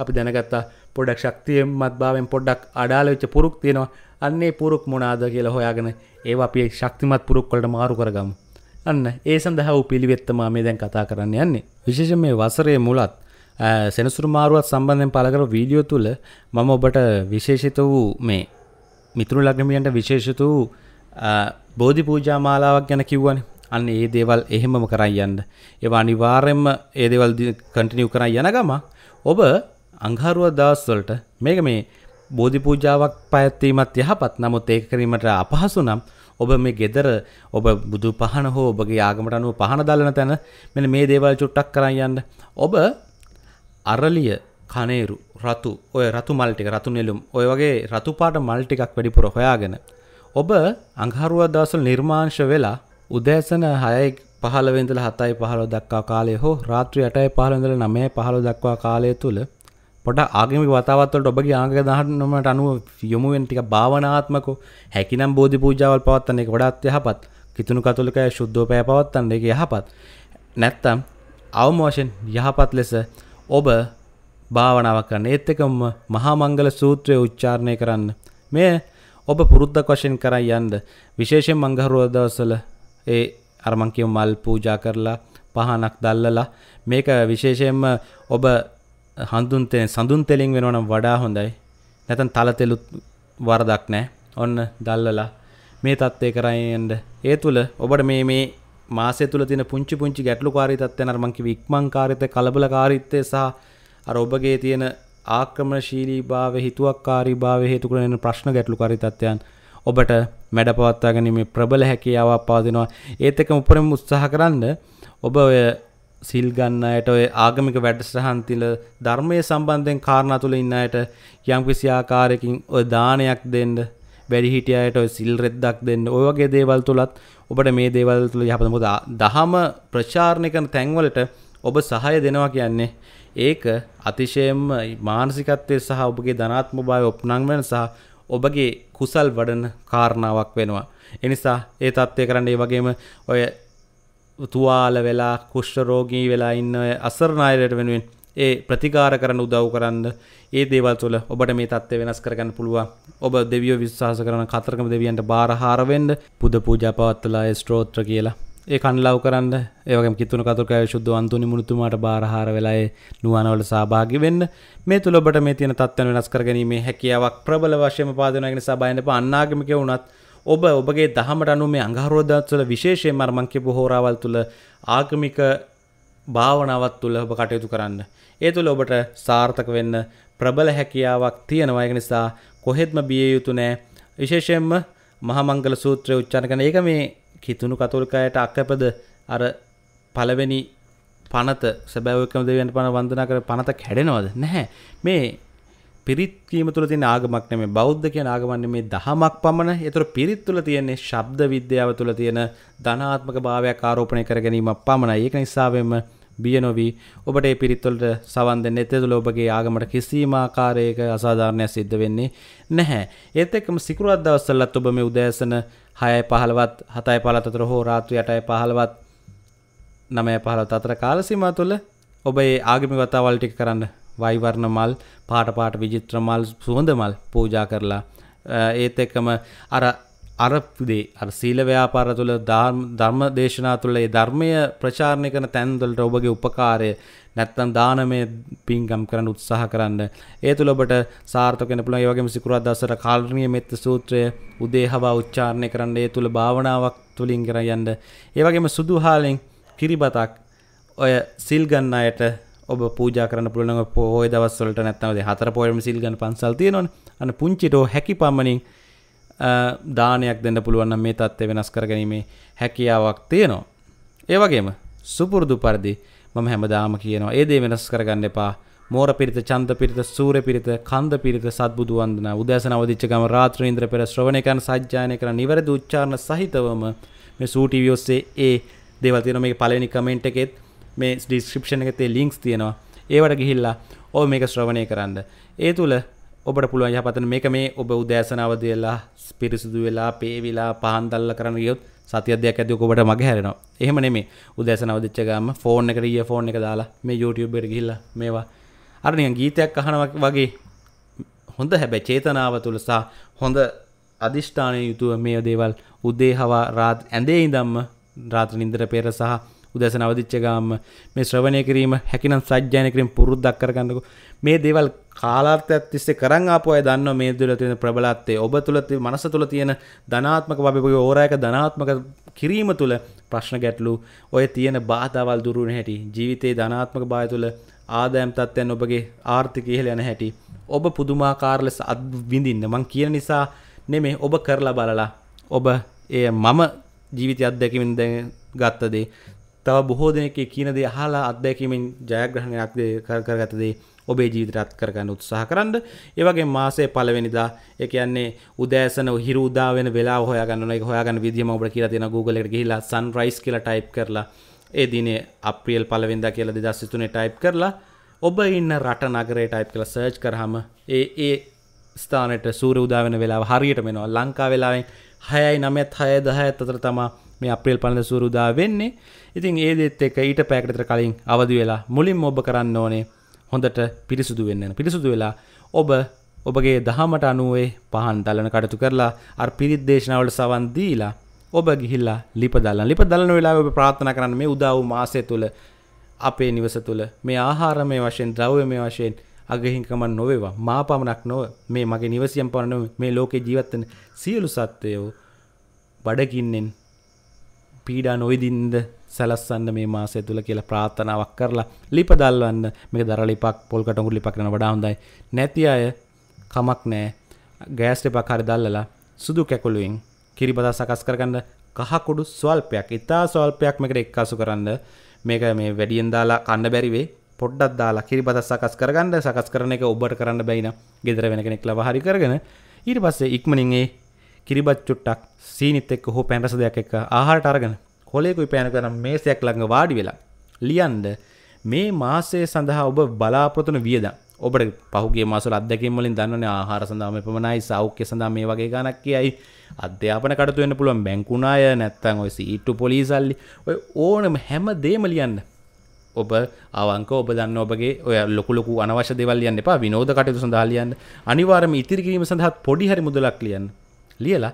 අපි දැනගත්තා පොඩක් ශක්තියමත් භාවෙන් පොඩ්ඩක් අඩාලවෙච්ච පුරුක් තියෙනවා අන්නේ පුරුක් මොනාද කියලා හොයාගෙන ඒ අපේ ශක්තිමත් පුරුක් කොලට මාරු කරගම අන්න ඒ සඳහා පිළිවෙත්තමා මේ දැන් කතා කරන්න යන්නේ විශේෂ මේ වසරේ මුලත් සෙනසුරු මාරුවත් සම්බන්ධයෙන් පළකර වීඩියෝ තුළ මම ඔබට විශේෂිත වූ මේ මිතුරු ලගමියන්ට විශේෂිත වූ බෝධි පූජා මාලාවක් ගැන කිව්වනේ අන්න ඒ දේවල් එහෙමම කරන් යන්න. ඒවා අනිවාර්යෙන්ම ඒ දේවල් කන්ටිනියු කරන් යන ගම ඔබ අඟහරුවා දවස්වලට මේක මේ බෝධි පූජාවක් පැවැත්වීමත් යහපත්. නමුත් ඒක කිරීමට අපහසු නම් ඔබ මේ ගෙදර ඔබ බුදු පහන හෝ ඔබගේ ආගමට අනුව පහන දලන තැන මෙන්න මේ දේවල් චුට්ටක් කරන් යන්න. ඔබ අරලිය කනේරු රතු ඔය රතු මල් ටික රතු නෙළුම් ඔය වගේ රතු පාට මල් ටිකක් වැඩිපුර හොයාගෙන ඔබ අඟහරුවා දවස්වල නිර්මාංශ වෙලා උදෑසන 6:15 ඉඳලා 7:15 දක්වා කාලය හෝ රාත්‍රී 8:15 ඉඳලා 9:15 දක්වා කාලය තුල පොඩ ආගමික වතාවත් වලට ඔබගේ ආගමික දහනමට අනුව යොමු වෙන ටික භාවනාත්මකව හැකිනම් බෝධි පූජාවල් පවත්වන්න එක වඩාත් යහපත්. කිතුණු කතෝලිකය ශුද්ධෝපය පවත්වන්න ඒක යහපත්. නැත්තම් අවම වශයෙන් යහපත් ලෙස ඔබ භාවනාවක් කරන්න. ඒත් එක්කම මහා මංගල සූත්‍රය උච්චාරණය කරන්න. මෙය ඔබ පුරුද්දක් වශයෙන් කරන් යන්න. විශේෂයෙන් මංගල දවස්වල ඒ අරමංකිව මල් පූජා කරලා පහනක් දල්ලලා මේක විශේෂයෙන්ම ඔබ හඳුන්තෙන් සඳුන් තෙලින් වෙනවනම් වඩා හොඳයි නැතන් තලතෙලුත් වරදක් නෑ ඔන්න දල්ලලා මේ තත්ත්වය කරයින්ට ඒ තුළ ඔබට මේ මේ මාසය තුළ තින පුංචි පුංචි ගැටලු කාරිතත්වය නර්මංකිව ඉක්මං කාරිත කලබල කාරිත්තය සහ අර ඔබගේ තියෙන ආක්‍රමණශීලී භාව හිතුවක් කාරී භාව හේතුකරෙන ප්‍රශ්න ගැටලු කාරිතත්වයන් ඔබට මැඩ පවත්වා ගැනීම ප්‍රබල හැකියාවක් පවතිනවා ඒත් එක්කම උපරිම උත්සාහ කරන්න ඔබ ඔය සිල් ගන්න අයට ඔය ආගමික වැඩසටහන් තිල ධර්මයේ සම්බන්ධයෙන් කාරණා තුල ඉන්න අයට යම්කිසි ආකාරයකින් ඔය දානයක් දෙන්න වැඩිහිටිය අයට ඔය සිල් රෙද්දක් දෙන්න ඔය වගේ දේවල් තුලත් ඔබට මේ දේවල් තුල යහපත මොකද දහම ප්‍රචාරණය කරන තැන්වලට ඔබ සහය දෙනවා කියන්නේ ඒක අතිශයම මානසිකත්වය සහ ඔබගේ ධනාත්ම භාවය උපනංවන සහ ඔබගේ කුසල් වඩන කාරණාවක් වෙනවා. එනිසා ඒ තත්ත්වය කරන්න ඒ වගේම ඔය තුවාල වෙලා කුෂ්ට රෝගී වෙලා ඉන්න අසරණ අයට වෙනුවෙන් ඒ ප්‍රතිකාර කරන උදව් කරන්න ඒ දේවල් තුළ ඔබට මේ තත්ත්වය වෙනස් කරගන්න පුළුවන් ඔබ දෙවියෝ විශ්වාස කරන කතරගම දෙවියන්ට බාරහාරවෙන්ඩ පුද පූජා පවත්වලා ස්ට්‍රෝත්‍ර කියලා ඒ කණ්ලව් කරන්න ඒවගේ කිතුන කතුක ශුද්ධ අන්තුනි මුණතුමාට බාරහාර වෙලායේ නුවනවල සභාගි වෙන්න මේ තුළබට මේ තියන තත්වන වෙනස් කරගැනීමේ හැකියාවක් ප්‍රබල වශයම පාදනගෙන සබයන්න අන්නාගමික වුණත් ඔබ ඔබගේ දහමට අනු මේ අඟහරෝධත්වල විශේෂය මර්මංකි බොහෝරාවල් තුළ ආගමික භාවනාවත් තුළ ඔබ කටයුතු කරන්න. ඒ තුළ ඔබට සාර්ථක වෙන්න ප්‍රබල හැකියාවක් තියෙනවා ඒක නිසා කොහෙත්ම බිය යුතු නෑ විශේෂයෙන්ම මහමංගල සූත්‍රය උච්චාරණ කරන එක මේ කිතුුණු කතුල්කයට අක්කපද අර පලවෙනි පනත සැබැවකම දෙවන්න පන වන්දනා කර පනත කැඩෙනවද නැහැ මේ පිරිත්වීම තුළ තින ආගමක්න මේ බෞද්ධ කිය ආගමන්න මේ දහමක් පමණ එතුර පිරිත් තුළ තියන්නේ ශබ්ද විද්‍යාව තුළ තියෙන ධනාත්මක භාවයක් ආරෝපණය කර ගැනීම පමණ ඒක නිසාවෙන්ම බිය නොවී ඔබට පිරිත්වලට සවන්ද නැතතුළ ඔබගේ ආගමට කිසිීම ආකාරයක අසාධාරණයක් සිද්ධ වෙන්නේ නැහැ ඒත් එක්ම සිකරුවත් දවස්සල්ලත් ඔබ මේ උදෑසන හයයි පහළවත් හතයි පලතතර හෝ රාතු යටයි පහළවත් නමය පහළත් අතර කාලසිම තුළ ඔබ ඒ ආගමි වතාවල්ටික කරන්න වයිවර්ණ මල් පාට පාට විජිත්‍ර මල් සුහඳ මල් පූජා කරලා ඒත් එක්කම අර අරපදේ අර සීලව්‍යාපාර තුළ ධර්ම දේශනා තුළ ඒ ධර්මය ප්‍රචාරණය කන තැන්දොලට ඔබගේ උපකාරය නැත්තම් දානමය පින්කම් කරන්න උත්සාහ කරන්න. ඒ තුළ ඔබට සාර්ථක වෙන්න පුළුවන්. ඒ වගේම සිකුරාදා දවසට කාලණීය මෙත්ත සූත්‍රය උදේහවා උච්චාරණය කරන්න. ඒ තුළ භාවනාවක් තුලින් කර යන්න. ඒ වගේම සුදු හාලෙන් කිරිබතක් ඔය සිල් ගන්න අයට ඔබ පූජා කරන්න පුළුවන් පොහොය දවස්වලට නැත්නම් ඔය හතර පොයෙම සිල් ගන්න පන්සල් තියෙනවනේ. අන්න පුංචිටෝ හැකි පමණින් දානයක් දෙන්න පුළුවන් මේ තත්ත්වය වෙනස් කර ගැනීමේ හැකියාවක් තියෙනවා. ඒ වගේම සුපුරුදු පරිදි මම හැමදාම කියනවා ඒ දේ වෙනස් කරගන්න එපා මෝර පිරිත චන්ද පිරිත සූර පිරිත කන්ද පිරිත සත්බුදු වන්දන උදෑසන අවදිච්ච ගම රාත්‍රී ඉන්ද්‍ර පෙර ශ්‍රවණය කරන සජ්ජායනය කරන නිවැරදි උච්චාරණ සහිතවම මේ සූටිවි ඔස්සේ ඒ දේවල් තියෙනවා මේක පළවෙනි කමෙන්ට් එකෙත් මේ ඩිස්ක්‍රිප්ෂන් එකේ ලින්ක්ස් තියෙනවා ඒවට ගිහිල්ලා ඕ මේක ශ්‍රවණය කරන්න ඒ තුළ ඔබට පුළුවන් යහපතන මේක මේ ඔබ උදෑසන අවදි වෙලා පිරිසුදු වෙලා පේ වෙලා පහන් දැල්ලා කරන්න ගියොත් සතියදයක් ඇති කොට මගේ හැරෙනවා එහෙම නෙමේ උදැසන අවදිච්ච ගම ෆෝන් එකට ගිය ෆෝන් එක දාලා මේ YouTube එකට ගිහිල්ලා මේවා අර නිකන් ගීතයක් අහනවා වගේ හොඳ හැබැයි චේතනාව තුල සහ හොඳ අදිෂ්ඨානය යුතුව මේ දේවල් උදේ හවා රාත් ඇඳේ ඉඳන්ම රාත්‍රී නිින්දට පෙර සහ උදැසන අවදිච්ච ගාම මේ ශ්‍රවණය කිරීම හැකිනම් සජ්ජායන කිරීම පුරුද්දක් කරගන්නකො මේ දේවල් කාලාර්ථයක් තිස්සේ කරන් ආපු අය දන්නවා මේ තුළ තියෙන ප්‍රබලත්වය ඔබ තුළ මනස තුළ තියෙන ධනාත්මක බබගේ ඕරායක ධනාත්මක කිරීම තුළ ප්‍රශ්න ගැටලු ඔය තියෙන බාධාවල් දුරුණ හැටි ජීවිතයේ ධනාත්මක බාය තුළ ආදෑම් තත්ත්වයන් ඔබගේ ආර්ථික ඉහළ යන හැටි ඔබ පුදුමාකාර ලෙස අත්විඳින්න මං කියන නිසා නෙමේ ඔබ කරලා බලලා ඔබ එය මම ජීවිතය අත්දැකීමෙන් ගත්ත දේ තව බොහෝ දෙනෙක් කියන දේ අහලා අත්දැකීමෙන් ජයග්‍රහණයක් කරගත දේ ඔබේ ජීවිතරත් කරගන්න උත්සාහ කරන්න ඒවගේ මාසේ පලවෙනිදා ඒ කියන්නේ උදෑසන හිරුදා වෙන වෙලා හොයාගන්න එක හොයාගන්න විදිහම ඔබට කියලා තියෙන Google එකට ගිහිල්ලා sunrise කියලා type කරලා ඒ දිනේ අප්‍රියල් පලවෙනිදා කියලා 2023 type කරලා ඔබ ඉන්න රට නගරේ type කරලා search කරාම ඒ ඒ ස්ථානට සූර උදාවෙන වෙලාව හරියට මෙනවා ලංකා වෙලාවෙන් හයයි නමත් හය දහයත් අතර තමා මේ අප්‍රේල් පලඳ සූරුදා වෙන්නේ ඉතින් ඒදෙත් එක ඊට පැකටතර කලින් අවදි වෙලා මුලින් ඔබ කරන්න ඕනේ හොඳට පිරිසුදු වෙන්න පිරිසුදු වෙලා ඔබ ඔබගේ දහමට අනුවේ පහන් දලන කටතු කරලා අර් පිරිත් දේශනාවට සවන් දීලා ඔබ ගිහිල්ලා ලිප දල්ලා ලිප දලන වෙලා ඔබ ප්‍රාර්ථනා කරන්න මේ උදා වූ මාසය තුළ අපේ නිවස තුළ මේ ආහාරමය වශයෙන් ද්‍රව්‍යමය වශයෙන් අගහිංකමන් නොවේවා මා පමණක් නොව මේ මගේ නිවසියම් පමණ මේ ලෝකේ ජීවත්වන සියලු සත්වයෝ බඩකින්නෙන් පීඩා නොවිදින්ද සැලස්සන්න මේ මාසය තුළ කියලා ප්‍රාර්ථනාවක් කරලා ලිපදල්වන්න මේ දරලිපක් පොල් කටගුල් ලිපක් කරන වඩා හොඳයි නැති අය කමක් නෑ ගෑස් ලිපක් හරි දැල්ලලා සුදු කැකුළුවෙන් කිරිබදා සකස් කරගන්න කහකුඩු ස්වල්පයක් ඉතා ස්වල්පයක් මේකට එක්කාසු කරන්න මේක මේ වැඩියෙන් දාලා කන්න බැරිවේ පොඩ්ඩක් දාලා කිරිබදා සකස් කරගන්න සකස් කරන එක ඔබට කරන්න බැයින ගෙදර වෙන කෙනෙක් ලව හරි කරගෙන ඊට පස්සේ ඉක්මනින් ඒ කිරිබත් චුට්ටක් සීනිත් එක්ක හෝ පැන් රස දෙයක් එක්ක ආහාරට අරගෙන කොලෙකු පෑන කරම් මේසයක් ළඟ වාඩි වෙලා ලියන්ද මේ මාසය සඳහා ඔබ බලාපොරොත්තුන වියදම් ඔබට පහුගේ මාසල අත්දැකීම් වලින් දන්නවනේ ආහාර සඳහා මේ පමණයි සෞඛ්‍ය සඳහා මේ වගේ ගණක් කියයි අධ්‍යාපන කටයුතු වෙන්න පුළුවන් බැංකුණ අය නැත්නම් ඔය සීට්ටු පොලිසල්ලි ඔය ඕනම හැම දෙම ලියන්න ඔබ අවංක ඔබ දන්න ඔබගේ ඔය ලොකු ලොකු අනවශ්‍ය දේවල් ලියන්න එපා විනෝද කටයුතු සඳහා ලියන්න අනිවාර්යයෙන්ම ඉතිරි කිරීම සඳහා පොඩි හරි මුදලක් ලියන්න ලියලා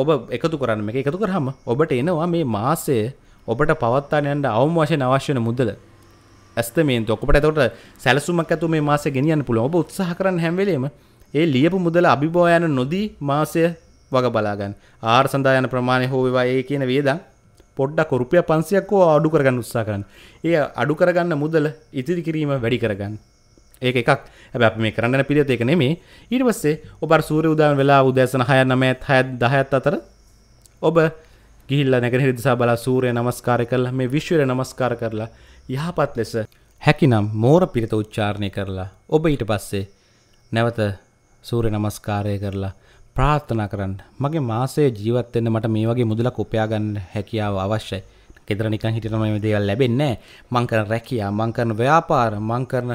ඔබ එකතු කරන්න එක එකතු කරහම ඔබට එනවා මේ මාසය ඔබට පවත්තානයන්ට අවම වශයෙන් අවශ්‍යන මුදල ඇස්තමේන්තු ඔකට තවට සැලසුමක් ඇතු මේ මාස ගෙනියන්න පුළ ඔබ උත්සාහ කරන්න හැම්වලීම ඒ ලියපු මුදල අභිබෝයන නොදී මාසය වග බලාගන්න ආර් සඳායන ප්‍රමාණය හෝවවා ඒ කියන වේදන් පොඩ්ඩක් රුපිය පන්සියක් හෝ අඩු කරගන්න උත්සා කරන්න ඒ අඩු කරගන්න මුදල ඉතිරි කිරීම වැඩි කරගන්න ඒ එකක් හැබැ මේ කරන්න පිළියත එක නෙමේ ඊට පස්සේ ඔබ සූර උදාන් වෙලා උදෑසන හය නමත් හය දහයත් අතර ඔබ ගිල්ල නැගෙනහිර දිසා බලා සූරය නමස්කාර කරලා මේ විශ්වර නමස්කාර කරලා යහපත් ලෙස හැකිනම් මෝර පිරිත උච්චාරණය කරලා ඔබ ඊට පස්සේ නැවත සූරය නමස්කාරය කරලා ප්‍රාර්ථනා කරන්න මගේ මාසේ ජීවත්වෙන්න මට මේ වගේ මුදලක් උපයාගන්න හැකියාව අවශ්‍යයි ගෙදර නිකන් හිටියටම මේ දේවල් ලැබෙන්නේ මං කරන රැකියා මං කරන ව්‍යාපාර මං කරන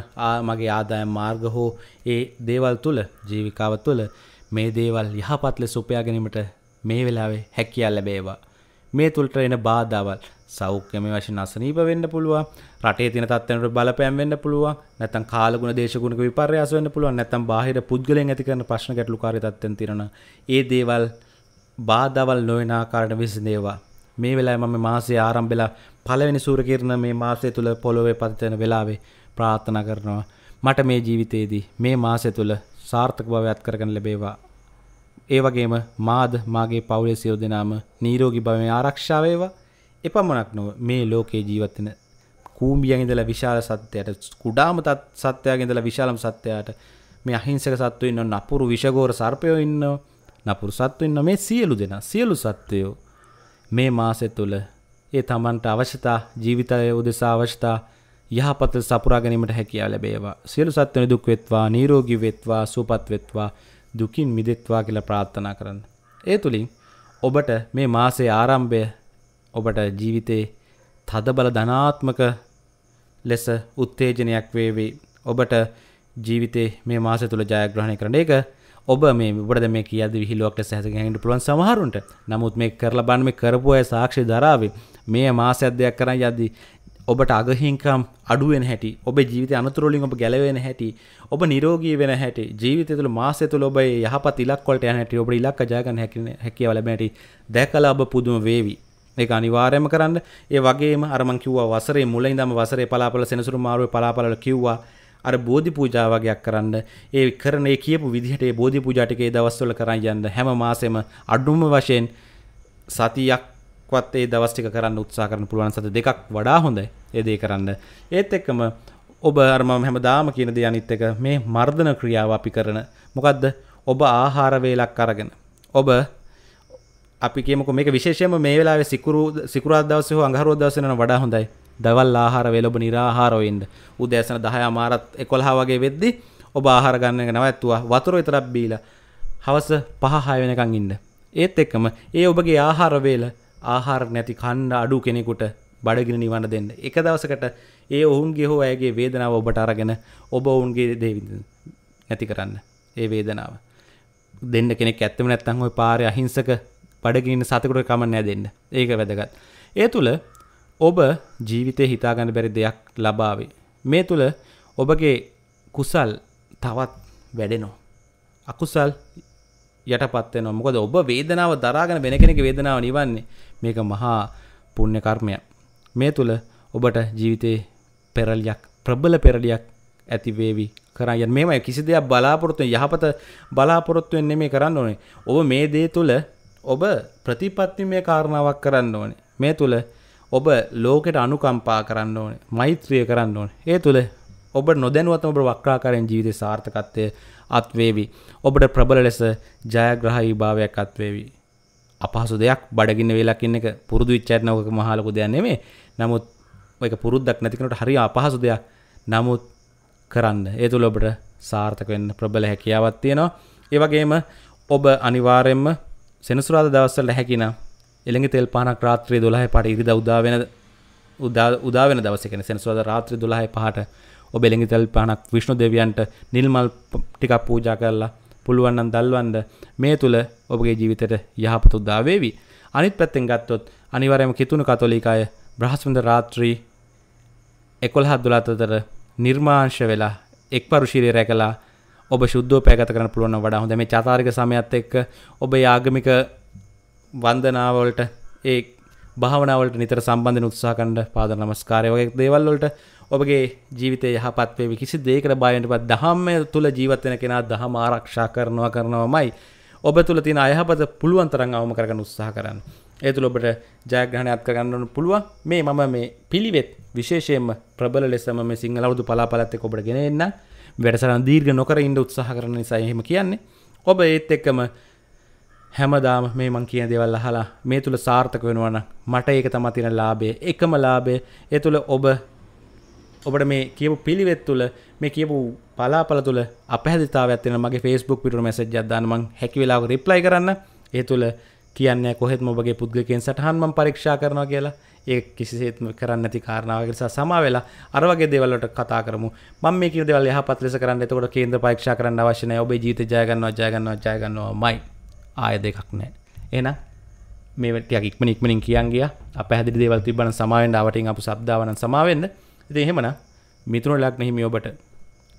මගේ ආදායම් මාර්ග හෝ ඒ දේවල් තුල ජීවිකාව තුල මේ දේවල් යහපත් ලෙස උපයා ගැනීමට මේ වෙලාවේ හැකියාව ලැබේවා මේ තුළට එන බාධාවල් සෞඛ්‍යම වශයෙන් අසනීප වෙන්න පුළුවන් රටේ තියෙන තත්ත්වයට බලපෑම් වෙන්න පුළුවන් නැත්නම් කාලගුණ දේශගුණික විපර්යාස වෙන්න පුළුවන් නැත්නම් බාහිර පුද්ගලයන් ඇති කරන ප්‍රශ්න ගැටලුකාරී තත්ත්වෙන් තියෙනවා ඒ දේවල් බාධාවල් නොවන ආකාරයට විසඳේවා මේ වෙලා මම මාසේ ආරම්භෙලා පළවෙනි සූරකිරණ මේ මාසය තුළ පොළොවේ පතිතන වෙලාවේ ප්‍රාර්ථනා කරනවා මට මේ ජීවිතයේදී මේ මාසය තුළ සාර්ථක භවයක් කරගන්න ලැබේවා ඒ වගේම මාද මාගේ පවුලේ සියලු දෙනාම නිරෝගී භවයේ ආරක්ෂා වේවා එපමණක් නොව මේ ලෝකේ ජීවත් වෙන කූඹියන් ඉඳලා විශාල සත්ත්වයට කුඩාම සත්ත්වයන් ඉඳලා විශාලම සත්ත්වයට මේ අහිංසක සත්ත්වයෝ ඉන්නව නපුරු විෂගෝර සර්පයෝ ඉන්නව නපුරු සත්ත්වයෝ ඉන්නව මේ සියලු දෙනා සියලු සත්ත්වයෝ මේ මාසය තුළ ඒ තමන්ට අවශ්‍යතා ජීවිතය උදෙසා අවශ්‍යතා යහපත සපුරා ගැනීමට හැකියාව ලැබේවා. සියලු සත්ත්වයන් දුක් වෙත්වා, නිරෝගී වෙත්වා, සුවපත් වෙත්වා, දුකින් මිදෙත්වා කියලා ප්‍රාර්ථනා කරන්න. ඒ තුලින් ඔබට මේ මාසයේ ආරම්භය ඔබට ජීවිතේ තදබල ධනාත්මක ලෙස උත්තේජනයක් වේවි. ඔබට ජීවිතේ මේ මාසය තුල ජයග්‍රහණය කරන්න. ඒක ඔබ මේ බට මේ කියද විහිලුවක් ලෙස හැසගැහිට පුළුවන් සමහරුන්ට නමුත් මේ කරලා බන්න මේ කරපු අය සාක්ෂි දරාවේ මේ මාසයක් දෙයක් කරන්න යද්දී ඔබට අගහිංකම් අඩුවෙන් හැටි ඔබ ජීවිත අනතුරලින් ඔබ ගැලවෙන හැටි ඔබ නිරෝගී වෙන හැට ජීවිත තුළ මාසය තුළ ඔබ යහපත් ඉලක්වලට යන හැටි ඔබ ඉලක්ක ජයගන්න හැකින හැකිය වලබැටි දැකලා ඔබ පුදුම වේවි ඒක අනිවාර්යම කරන්න ඒ වගේම අරමං කිව්වා වසරේ මුලින්දම වසරේ පලාපල සෙනසුරු මාරුවේ පලාපල කිව්වා අර බෝධි පූජා වගේක් කරන්න ඒ කරන ඒ කියපු විදිහට ඒ බෝධි පූජා ටික ඒ දවස්වල කරන් යන්න හැම මාසෙම අඩුම වශයෙන් සතියක්වත් ඒ දවස් ටික කරන්න උත්සාහ කරන්න පුළුවන් සති දෙකක් වඩා හොඳයි ඒ දේ කරන්න ඒත් එක්කම ඔබ අර මම හැමදාම කියන දේ අනිත් එක මේ මර්ධන ක්‍රියාව අපි කරන මොකද්ද ඔබ ආහාර වේලක් අරගෙන ඔබ අපි කියමුකෝ මේක විශේෂයෙන්ම මේ වෙලාවේ සිකුරු සිකුරාදා දවසේ හෝ අඟහරුවාදා දවසේ නම් වඩා හොඳයි දවල් ආහාර වෙලබ නිරාහාරවෙන්ද උදෑසන දහය අමාරත් එකොළහා වගේ වෙද්දි ඔබ ආහාර ගන්න එක නැවැත්තුවා වතුර විතරක් බීලා හවස පහ හය වෙනකන් ඉන්න. ඒත් එක්කම ඒ ඔබගේ ආහාර වේල ආහාර නැති කණ්ඩ අඩු කෙනෙකුට බඩගෙන නිවන දෙන්න. එක දවසකට ඒ ඔවුන්ගේ හෝ ඇගේ වේදනාව ඔබට අරගෙන ඔබ ඔවුන්ගේ දේවිද නැති කරන්න. ඒ වේදනාව. දෙන්න කෙනෙක් ඇත්තම නැත්තම් ওই පාරේ අහිංසක බඩගින්න සතෙකුට කමක් නැහැ දෙන්න. ඒක වැදගත්. ඒ තුල ඔබ ජීවිතය හිතාගන්න බැරි දෙයක් ලබාවේ. මේ තුළ ඔබගේ කුසල් තවත් වැඩෙනෝ. අකුසල් යටපත්වෙන මොකද ඔබ වේදනාව දරාගෙන වෙන කෙනෙක වේදනාව නිවන්නේ මේක මහා පුුණ්‍ය කර්මයක්. මේ තුළ ඔබට ජීවිතයේ පෙරලියක් ප්‍රබල පෙරලියක් ඇතිවේවි කරය මේමයි කිසි දෙයක් බලාපොරොත්තුවෙන් යහපත බලාපොරොත්තුවෙන් නෙමේ කරන්න ඕනේ ඔබ මේ දේ තුළ ඔබ ප්‍රතිපත්තිමය කාරණාවක් කරන්න ඕනේ මේ තුළ ඔබ ලෝකෙට අනුකම්පා කරන්න ඕන මෛත්‍රිය කරන්න ඕන ඒ තුළ ඔබ නොදැනුවතම ඔබ වක්්‍රාකාරයෙන් ජීවිත සාර්ථකත්වය අත්වේවි. ඔබට ප්‍රබල ලෙස ජයග්‍රහහි භාවයක් අත්වේවි. අපහසු දෙයක් බඩගින්න වෙලකින්න එක පුරුදු විච්චාරනවක මහලකු දෙයක් නෙමේ නමුත් ඔයක පුරුද්දක් නැතිකනට හරි අපහසු දෙයක් නමුත් කරන්න ඒ තුළ ඔබට සාර්ථකවෙන්න ප්‍රබල හැකියාවත් තියෙනවා ඒවගේම ඔබ අනිවාරයෙන්ම සෙනසුරාද දවස්සල හැකිනම් එළඟ තෙල් පානක් රාත්‍රය දොලහ පට ඉරිද උදාවෙන උදාවෙන දවසක සැනිස්වද රාත්‍රය දුලහයි පහට ඔබ එළඟි තෙල් පානක් විශ්ණු දෙවියන්ට නිල්මල් ටිකක් පූජා කරලා පුළුවන්නන් දල්වන්ද මේ තුළ ඔබගේ ජීවිතයට යහපත උද්දාවේවි අනිත් පැත්තෙන් ගත්තොත් අනිවරයම කිතුුණු කතොලිකාය බ්‍රහස්මඳ රාත්‍රී එකොල් හත්දුලාතතර නිර්මාංශ වෙලා එක් පරුශීරය රැකලා ඔබ ශුද්ධෝ පැගත කරන පුළුවන් වඩා හොඳ මේ චාතාරික සමයත් එක්ක ඔබ යාගමික වන්දනාවලට ඒ භාවනාවට නිතර සම්බන්ධ උත්සා කණ්ඩ පාද නමස්කාරය වගේ දේවල්වලට ඔබගේ ජීවිතය යහපත්වේ කිසි දේකට බයටපත් දහම්ම තුළ ජීවත්වෙන කෙනා දහම ආරක්ෂා කරනවා කරනවමයි ඔබ තුළ තින අයහපත පුළුවන් තරන් අවම කරගන උත්සාහ කරන්න. ඒ තුළ ඔබට ජයග්‍රහණයක් කරගන්නන පුළුවන් මේ මම මේ පිළිවෙත් විශේෂයෙන්ම ප්‍රබල ලෙසම මේ සිංහලවුදු පලාපලත්තෙ ඔබට ගෙනන්න වැඩසරන් දීර්ග නොකර ඉන්ඩ උත්සාහ කරන නිසාහෙම කියන්නේ ඔබ ඒත් එක්කම හැමදාම මේ මං කියන දේවල් අහලා මේ තුල සාර්ථක වෙනවා නම් මට ඒක තමයි තියෙන ලාභය එකම ලාභය ඒ තුල ඔබ ඔබට මේ කියපු පිළිවෙත් තුළ මේ කියපු පලාපල තුළ අපහැදිතාවයක් වෙන මගේ Facebook පිටුර මැසේජ් එකක් දාන්න මං හැකි වෙලාවක රිප්ලයි කරන්න ඒ තුළ කියන්නේ කොහෙත්ම ඔබගේ පුද්ගලිකයන් සටහන් මම පරීක්ෂා කරනවා කියලා ඒ කිසිසේත්ම කරන්න නැති කාරණාවක් නිසා සමා වෙලා අර වගේ දේවල් වලට කතා කරමු මම මේ කියන දේවල් යහපත් ලෙස කරන්න එතකොට කේන්ද්‍ර පරීක්ෂා කරන්න අවශ්‍ය නැහැ ඔබේ ජීවිතය ජය ගන්නවා ජය ගන්නවා ජය ගන්නවාමයි ආය දෙකක් නෑ එන මේට ඉක්ම ඉක්මනින් කියන්ගේ අප හැදි දේවල් තිබන සමාවෙන් ඩාවටින් අප සබ්දාවන සමාවෙන්ද දෙහෙමන මිතුරු ලක්න හිමි ඔබට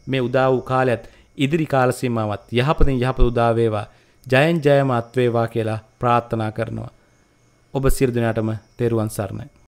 මේ උදා වූ කාලයත් ඉදිරි කාලසීමාවත් යහපතින් යහප උදාවේවා ජයන් ජයම අත්වේවා කියලා ප්‍රාර්ථනා කරනවා ඔබ සිරදිනටම තෙරුවන් සරණයි